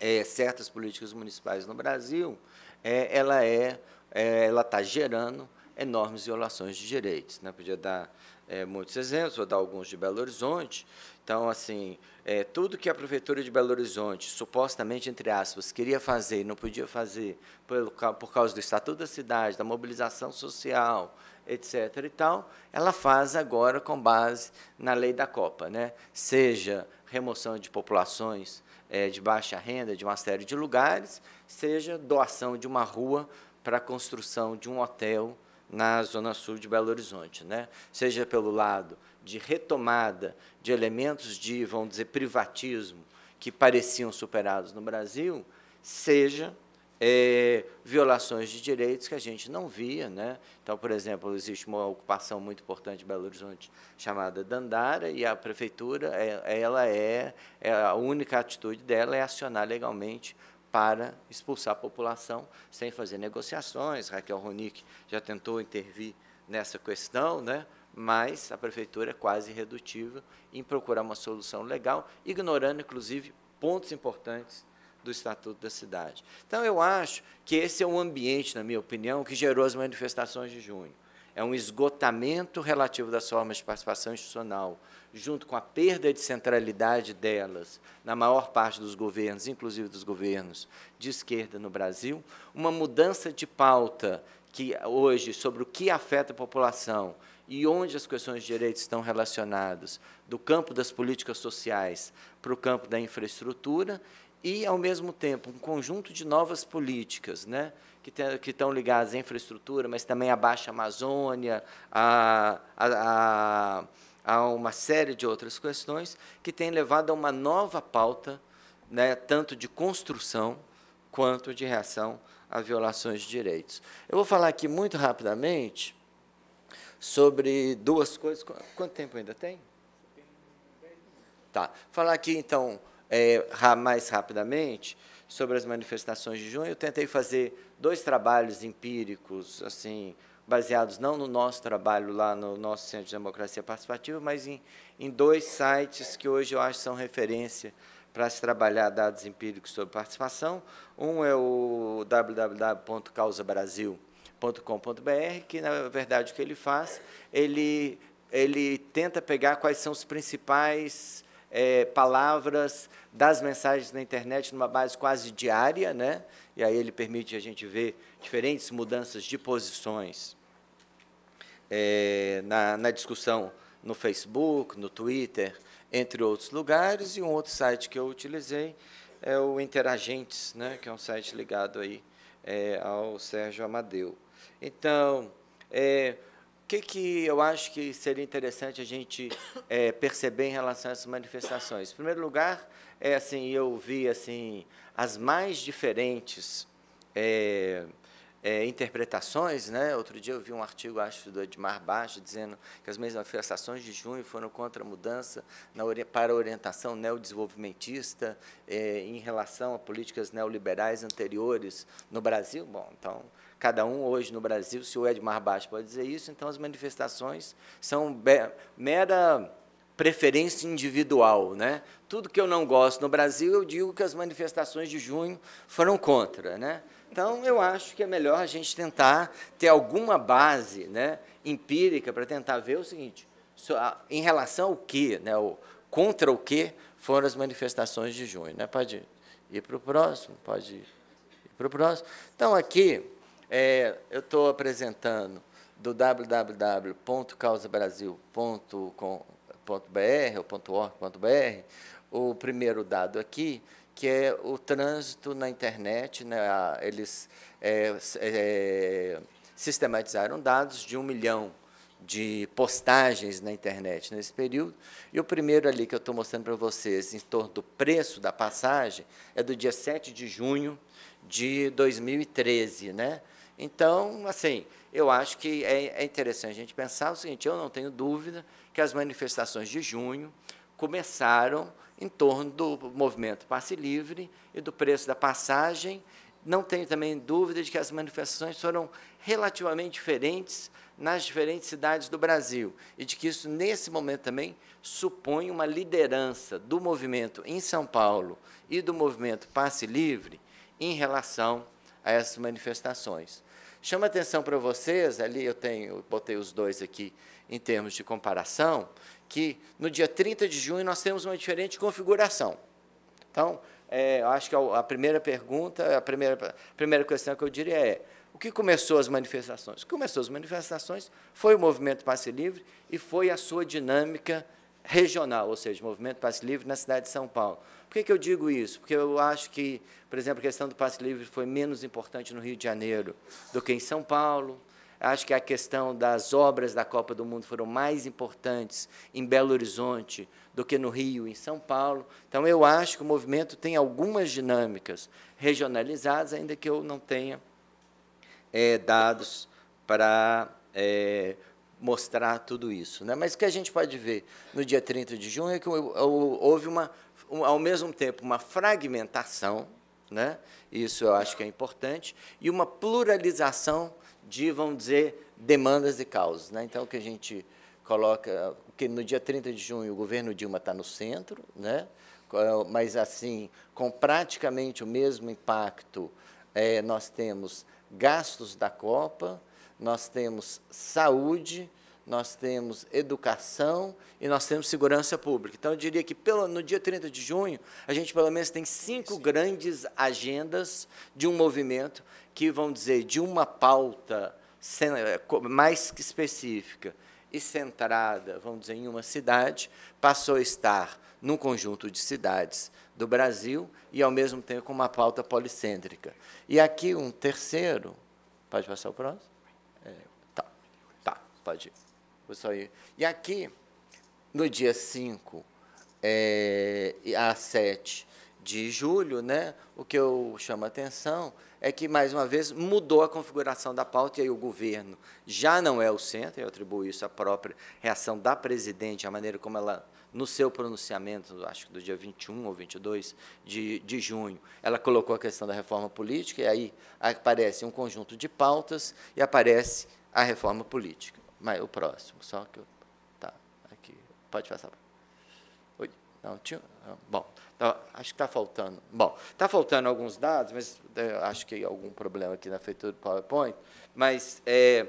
é, certas políticas municipais no Brasil, é, ela é, é ela está gerando enormes violações de direitos. Né? Podia dar é, muitos exemplos, vou dar alguns de Belo Horizonte. Então, assim, é, tudo que a Prefeitura de Belo Horizonte, supostamente, entre aspas, queria fazer, não podia fazer, por causa do Estatuto da Cidade, da mobilização social, etc. e tal, ela faz agora com base na lei da Copa, né? seja remoção de populações é, de baixa renda de uma série de lugares, seja doação de uma rua para a construção de um hotel na zona sul de Belo Horizonte, né? seja pelo lado de retomada de elementos de, vamos dizer, privatismo que pareciam superados no Brasil, seja é, violações de direitos que a gente não via. Né? Então, por exemplo, existe uma ocupação muito importante de Belo Horizonte chamada Dandara, e a prefeitura é, ela é, é a única atitude dela é acionar legalmente para expulsar a população sem fazer negociações. Raquel Ronick já tentou intervir nessa questão, né? mas a prefeitura é quase irredutível em procurar uma solução legal, ignorando, inclusive, pontos importantes do Estatuto da Cidade. Então, eu acho que esse é um ambiente, na minha opinião, que gerou as manifestações de junho. É um esgotamento relativo das formas de participação institucional, junto com a perda de centralidade delas, na maior parte dos governos, inclusive dos governos de esquerda no Brasil, uma mudança de pauta que hoje sobre o que afeta a população e onde as questões de direitos estão relacionadas, do campo das políticas sociais para o campo da infraestrutura, e, ao mesmo tempo, um conjunto de novas políticas, né? que, tem, que estão ligadas à infraestrutura, mas também à Baixa Amazônia, a, a, a, a uma série de outras questões, que tem levado a uma nova pauta, né? tanto de construção quanto de reação a violações de direitos. Eu vou falar aqui muito rapidamente sobre duas coisas. Quanto tempo ainda tem? Tá. Falar aqui, então, é, mais rapidamente sobre as manifestações de junho. Eu tentei fazer dois trabalhos empíricos, assim, baseados não no nosso trabalho lá no nosso Centro de Democracia Participativa, mas em, em dois sites que hoje eu acho são referência para se trabalhar dados empíricos sobre participação. Um é o www.causabrasil.com.br, que, na verdade, o que ele faz, ele, ele tenta pegar quais são os principais é, palavras das mensagens na internet numa base quase diária, né? e aí ele permite a gente ver diferentes mudanças de posições é, na, na discussão no Facebook, no Twitter, entre outros lugares, e um outro site que eu utilizei é o Interagentes, né, que é um site ligado aí é, ao Sérgio Amadeu. Então, é, que, que eu acho que seria interessante a gente é, perceber em relação a essas manifestações? Em primeiro lugar, é assim, eu vi assim as mais diferentes é, é, interpretações. Né? Outro dia eu vi um artigo, acho, do Edmar Baixo, dizendo que as manifestações de junho foram contra a mudança na, para a orientação neodesenvolvimentista é, em relação a políticas neoliberais anteriores no Brasil. Bom, então, cada um hoje no Brasil, se o Edmar Baixo pode dizer isso, então as manifestações são mera preferência individual, né? Tudo que eu não gosto no Brasil, eu digo que as manifestações de junho foram contra, né? Então, eu acho que é melhor a gente tentar ter alguma base né, empírica para tentar ver o seguinte, em relação ao que, né, contra o que foram as manifestações de junho. Né? Pode ir para o próximo, pode ir para o próximo. Então, aqui, é, eu estou apresentando do www.causabrasil.com.br ou .org.br, o primeiro dado aqui, que é o trânsito na internet. Né? Eles é, é, sistematizaram dados de um milhão de postagens na internet nesse período. E o primeiro ali que eu estou mostrando para vocês, em torno do preço da passagem, é do dia 7 de junho de 2013. Né? Então, assim, eu acho que é, é interessante a gente pensar o seguinte: eu não tenho dúvida que as manifestações de junho começaram em torno do movimento Passe Livre e do preço da passagem. Não tenho também dúvida de que as manifestações foram relativamente diferentes nas diferentes cidades do Brasil e de que isso, nesse momento também, supõe uma liderança do movimento em São Paulo e do movimento Passe Livre em relação a essas manifestações. Chama atenção para vocês, ali eu tenho, botei os dois aqui em termos de comparação, que no dia 30 de junho nós temos uma diferente configuração. Então, é, acho que a primeira pergunta, a primeira, a primeira questão que eu diria é: o que começou as manifestações? O que começou as manifestações foi o movimento Passe Livre e foi a sua dinâmica regional, ou seja, o movimento Passe Livre na cidade de São Paulo. Por que, que eu digo isso? Porque eu acho que, por exemplo, a questão do Passe Livre foi menos importante no Rio de Janeiro do que em São Paulo, Acho que a questão das obras da Copa do Mundo foram mais importantes em Belo Horizonte do que no Rio, em São Paulo. Então, eu acho que o movimento tem algumas dinâmicas regionalizadas, ainda que eu não tenha é, dados para é, mostrar tudo isso. Né? Mas o que a gente pode ver no dia 30 de junho é que houve, uma, ao mesmo tempo, uma fragmentação, né? isso eu acho que é importante, e uma pluralização de, vamos dizer, demandas e causas. Né? Então, o que a gente coloca, que no dia 30 de junho o governo Dilma está no centro, né? É mas, assim, com praticamente o mesmo impacto, é, nós temos gastos da Copa, nós temos saúde, nós temos educação e nós temos segurança pública. Então, eu diria que pelo, no dia 30 de junho, a gente pelo menos tem cinco grandes agendas de um movimento que, vão dizer, de uma pauta eh, mais que específica e centrada, vamos dizer, em uma cidade, passou a estar num conjunto de cidades do Brasil e, ao mesmo tempo, com uma pauta policêntrica. E aqui um terceiro. Pode passar o próximo? É, tá, tá, pode ir. Vou só ir. E aqui, no dia 5 é, a 7, de julho, né, o que eu chamo a atenção é que, mais uma vez, mudou a configuração da pauta e aí o governo já não é o centro, eu atribuo isso à própria reação da presidente, a maneira como ela, no seu pronunciamento, acho que do dia 21 ou 22 de, de junho, ela colocou a questão da reforma política e aí aparece um conjunto de pautas e aparece a reforma política. Mas o próximo, só que eu... Tá, aqui. Pode passar. Não, tinha, ah, bom, tá, acho que está faltando. Bom, está faltando alguns dados, mas é, acho que há algum problema aqui na feitura do PowerPoint. Mas é,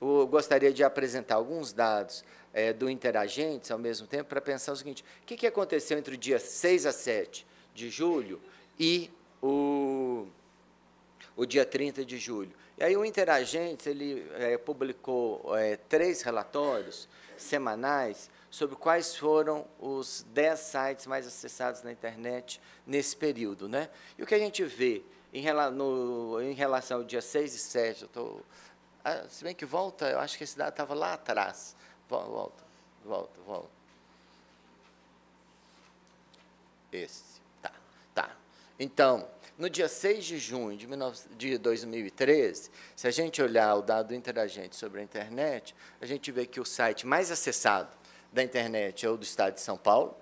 eu gostaria de apresentar alguns dados é, do Interagentes ao mesmo tempo para pensar o seguinte: o que, que aconteceu entre o dia 6 a 7 de julho e o, o dia 30 de julho? E aí o Interagentes ele é, publicou é, três relatórios semanais sobre quais foram os 10 sites mais acessados na internet nesse período. Né? E o que a gente vê em, rela no, em relação ao dia 6 e 7, eu tô, ah, se bem que volta, eu acho que esse dado estava lá atrás. Volta, volta, volta. Esse, tá, tá. Então, no dia 6 de junho de, 19, de 2013, se a gente olhar o dado interagente sobre a internet, a gente vê que o site mais acessado da internet é o do Estado de São Paulo,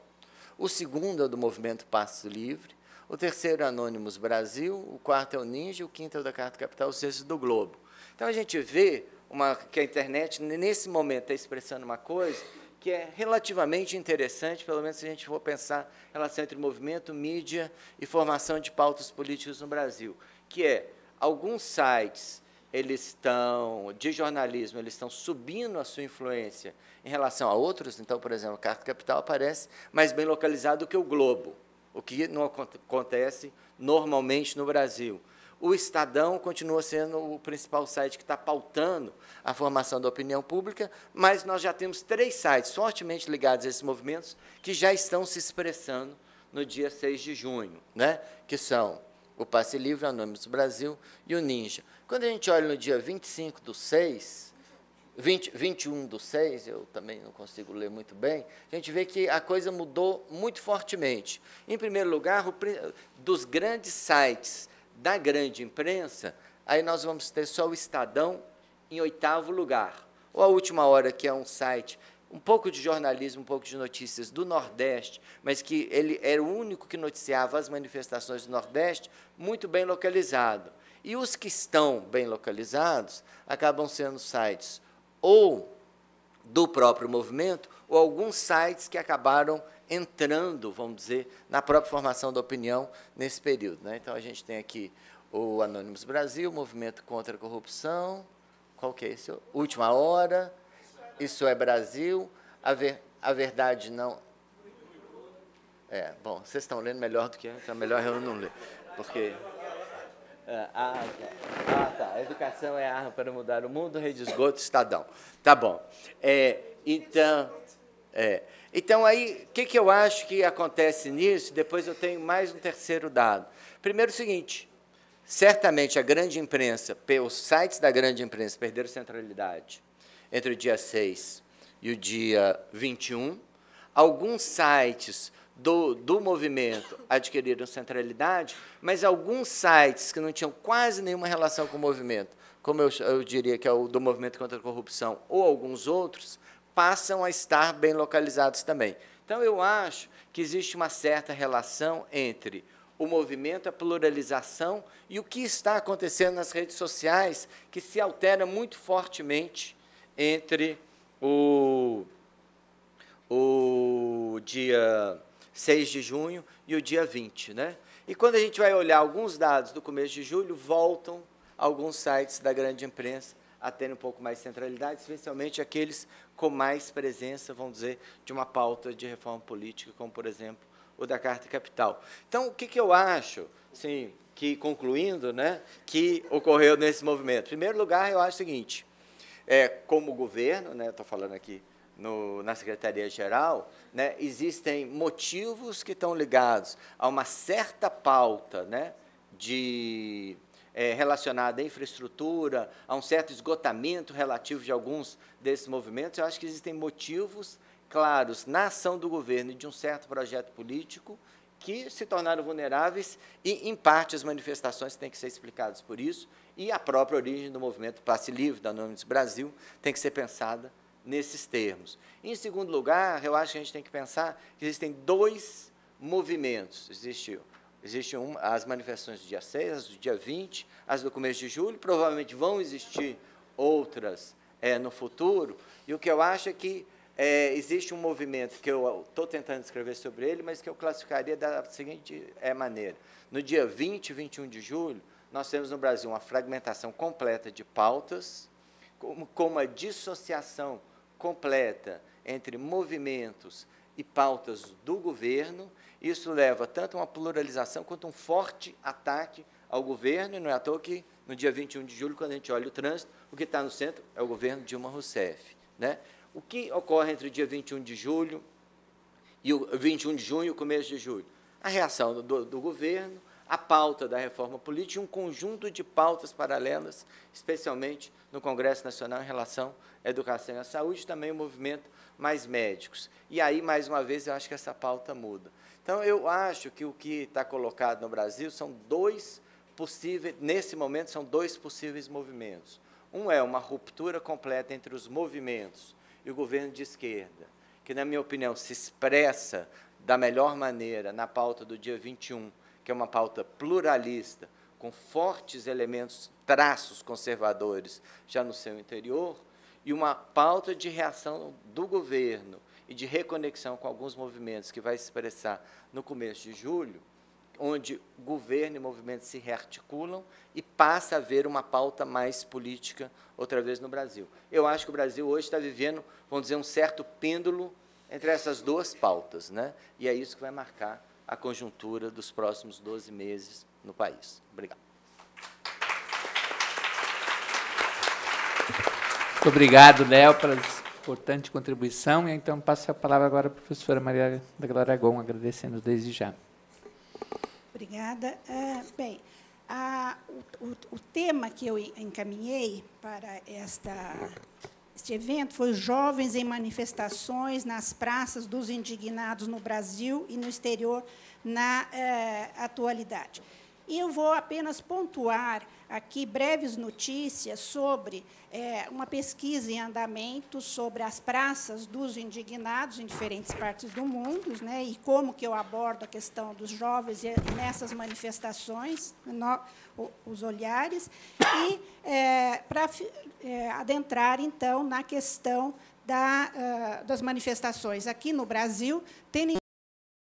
o segundo é do movimento Passo Livre, o terceiro é Anônimos Brasil, o quarto é o Ninja, o quinto é o da Carta Capital, o sexto é do Globo. Então a gente vê uma, que a internet, nesse momento, está expressando uma coisa que é relativamente interessante, pelo menos se a gente for pensar em relação entre movimento, mídia e formação de pautas políticas no Brasil, que é alguns sites eles estão de jornalismo, eles estão subindo a sua influência em relação a outros, então, por exemplo, a carta capital aparece mais bem localizado que o globo, o que não acontece normalmente no Brasil. O Estadão continua sendo o principal site que está pautando a formação da opinião pública, mas nós já temos três sites fortemente ligados a esses movimentos que já estão se expressando no dia 6 de junho, né? que são o Passe Livre, Anônimos do Brasil e o Ninja. Quando a gente olha no dia 25 do 6, 20, 21 do 6, eu também não consigo ler muito bem, a gente vê que a coisa mudou muito fortemente. Em primeiro lugar, o, dos grandes sites da grande imprensa, aí nós vamos ter só o Estadão em oitavo lugar. Ou a Última Hora, que é um site, um pouco de jornalismo, um pouco de notícias do Nordeste, mas que ele era o único que noticiava as manifestações do Nordeste, muito bem localizado. E os que estão bem localizados acabam sendo sites ou do próprio movimento, ou alguns sites que acabaram entrando, vamos dizer, na própria formação da opinião nesse período. Né? Então, a gente tem aqui o Anônimos Brasil, Movimento contra a Corrupção, qual que é esse? Última Hora, Isso é Brasil, A, ver, a Verdade Não... É, bom, vocês estão lendo melhor do que eu, então é melhor eu não ler, porque ah, ah, ah, tá. Ah, tá. Educação é a arma para mudar o mundo, rede esgoto, estadão. Tá bom. É, então, é, então, aí, o que, que eu acho que acontece nisso? Depois eu tenho mais um terceiro dado. Primeiro, o seguinte: certamente a grande imprensa, os sites da grande imprensa perderam centralidade entre o dia 6 e o dia 21. Alguns sites do, do movimento adquiriram centralidade, mas alguns sites que não tinham quase nenhuma relação com o movimento, como eu, eu diria que é o do Movimento contra a Corrupção ou alguns outros, passam a estar bem localizados também. Então, eu acho que existe uma certa relação entre o movimento, a pluralização e o que está acontecendo nas redes sociais, que se altera muito fortemente entre o, o dia 6 de junho e o dia 20. Né? E quando a gente vai olhar alguns dados do começo de julho, voltam alguns sites da grande imprensa a terem um pouco mais centralidade, especialmente aqueles com mais presença, vamos dizer, de uma pauta de reforma política, como, por exemplo, o da Carta Capital. Então, o que, que eu acho, assim, que concluindo, né, que ocorreu nesse movimento? Em primeiro lugar, eu acho o seguinte, é, como governo, né, estou falando aqui no, na Secretaria-Geral, né, existem motivos que estão ligados a uma certa pauta né, de, é, relacionada à infraestrutura, a um certo esgotamento relativo de alguns desses movimentos. Eu acho que existem motivos claros na ação do governo e de um certo projeto político que se tornaram vulneráveis e, em parte, as manifestações têm que ser explicadas por isso e a própria origem do movimento Passe Livre, da Nomes Brasil, tem que ser pensada nesses termos. Em segundo lugar, eu acho que a gente tem que pensar que existem dois movimentos. existiu existe um, as manifestações do dia 6, as do dia 20, as do começo de julho, provavelmente vão existir outras é, no futuro, e o que eu acho é que é, existe um movimento que eu estou tentando escrever sobre ele, mas que eu classificaria da seguinte é, maneira. No dia 20 e 21 de julho, nós temos no Brasil uma fragmentação completa de pautas, como, como a dissociação completa entre movimentos e pautas do governo. Isso leva tanto a uma pluralização quanto a um forte ataque ao governo, e não é à toa que no dia 21 de julho, quando a gente olha o trânsito, o que está no centro é o governo Dilma Rousseff. Né? O que ocorre entre o dia 21 de julho e o 21 de junho e o começo de julho? A reação do, do governo, a pauta da reforma política e um conjunto de pautas paralelas, especialmente no Congresso Nacional em relação à educação e à saúde, e também o movimento Mais Médicos. E aí, mais uma vez, eu acho que essa pauta muda. Então, eu acho que o que está colocado no Brasil são dois possíveis, nesse momento, são dois possíveis movimentos. Um é uma ruptura completa entre os movimentos e o governo de esquerda, que, na minha opinião, se expressa da melhor maneira na pauta do dia 21 que é uma pauta pluralista, com fortes elementos, traços conservadores já no seu interior, e uma pauta de reação do governo e de reconexão com alguns movimentos que vai se expressar no começo de julho, onde governo e movimento se rearticulam e passa a haver uma pauta mais política outra vez no Brasil. Eu acho que o Brasil hoje está vivendo, vamos dizer, um certo pêndulo entre essas duas pautas, né? E é isso que vai marcar a conjuntura dos próximos 12 meses no país. Obrigado. Muito obrigado, Léo, pela importante contribuição. E, então, passo a palavra agora à professora Maria da Glória Gon, agradecendo desde já. Obrigada. Uh, bem, a, o, o, o tema que eu encaminhei para esta este evento foi Jovens em Manifestações nas Praças dos Indignados no Brasil e no exterior na eh, atualidade. E eu vou apenas pontuar aqui breves notícias sobre eh, uma pesquisa em andamento sobre as praças dos indignados em diferentes partes do mundo, né, e como que eu abordo a questão dos jovens eh, nessas manifestações, no, os olhares. E, eh, para é, adentrar, então, na questão da, uh, das manifestações aqui no Brasil, tendo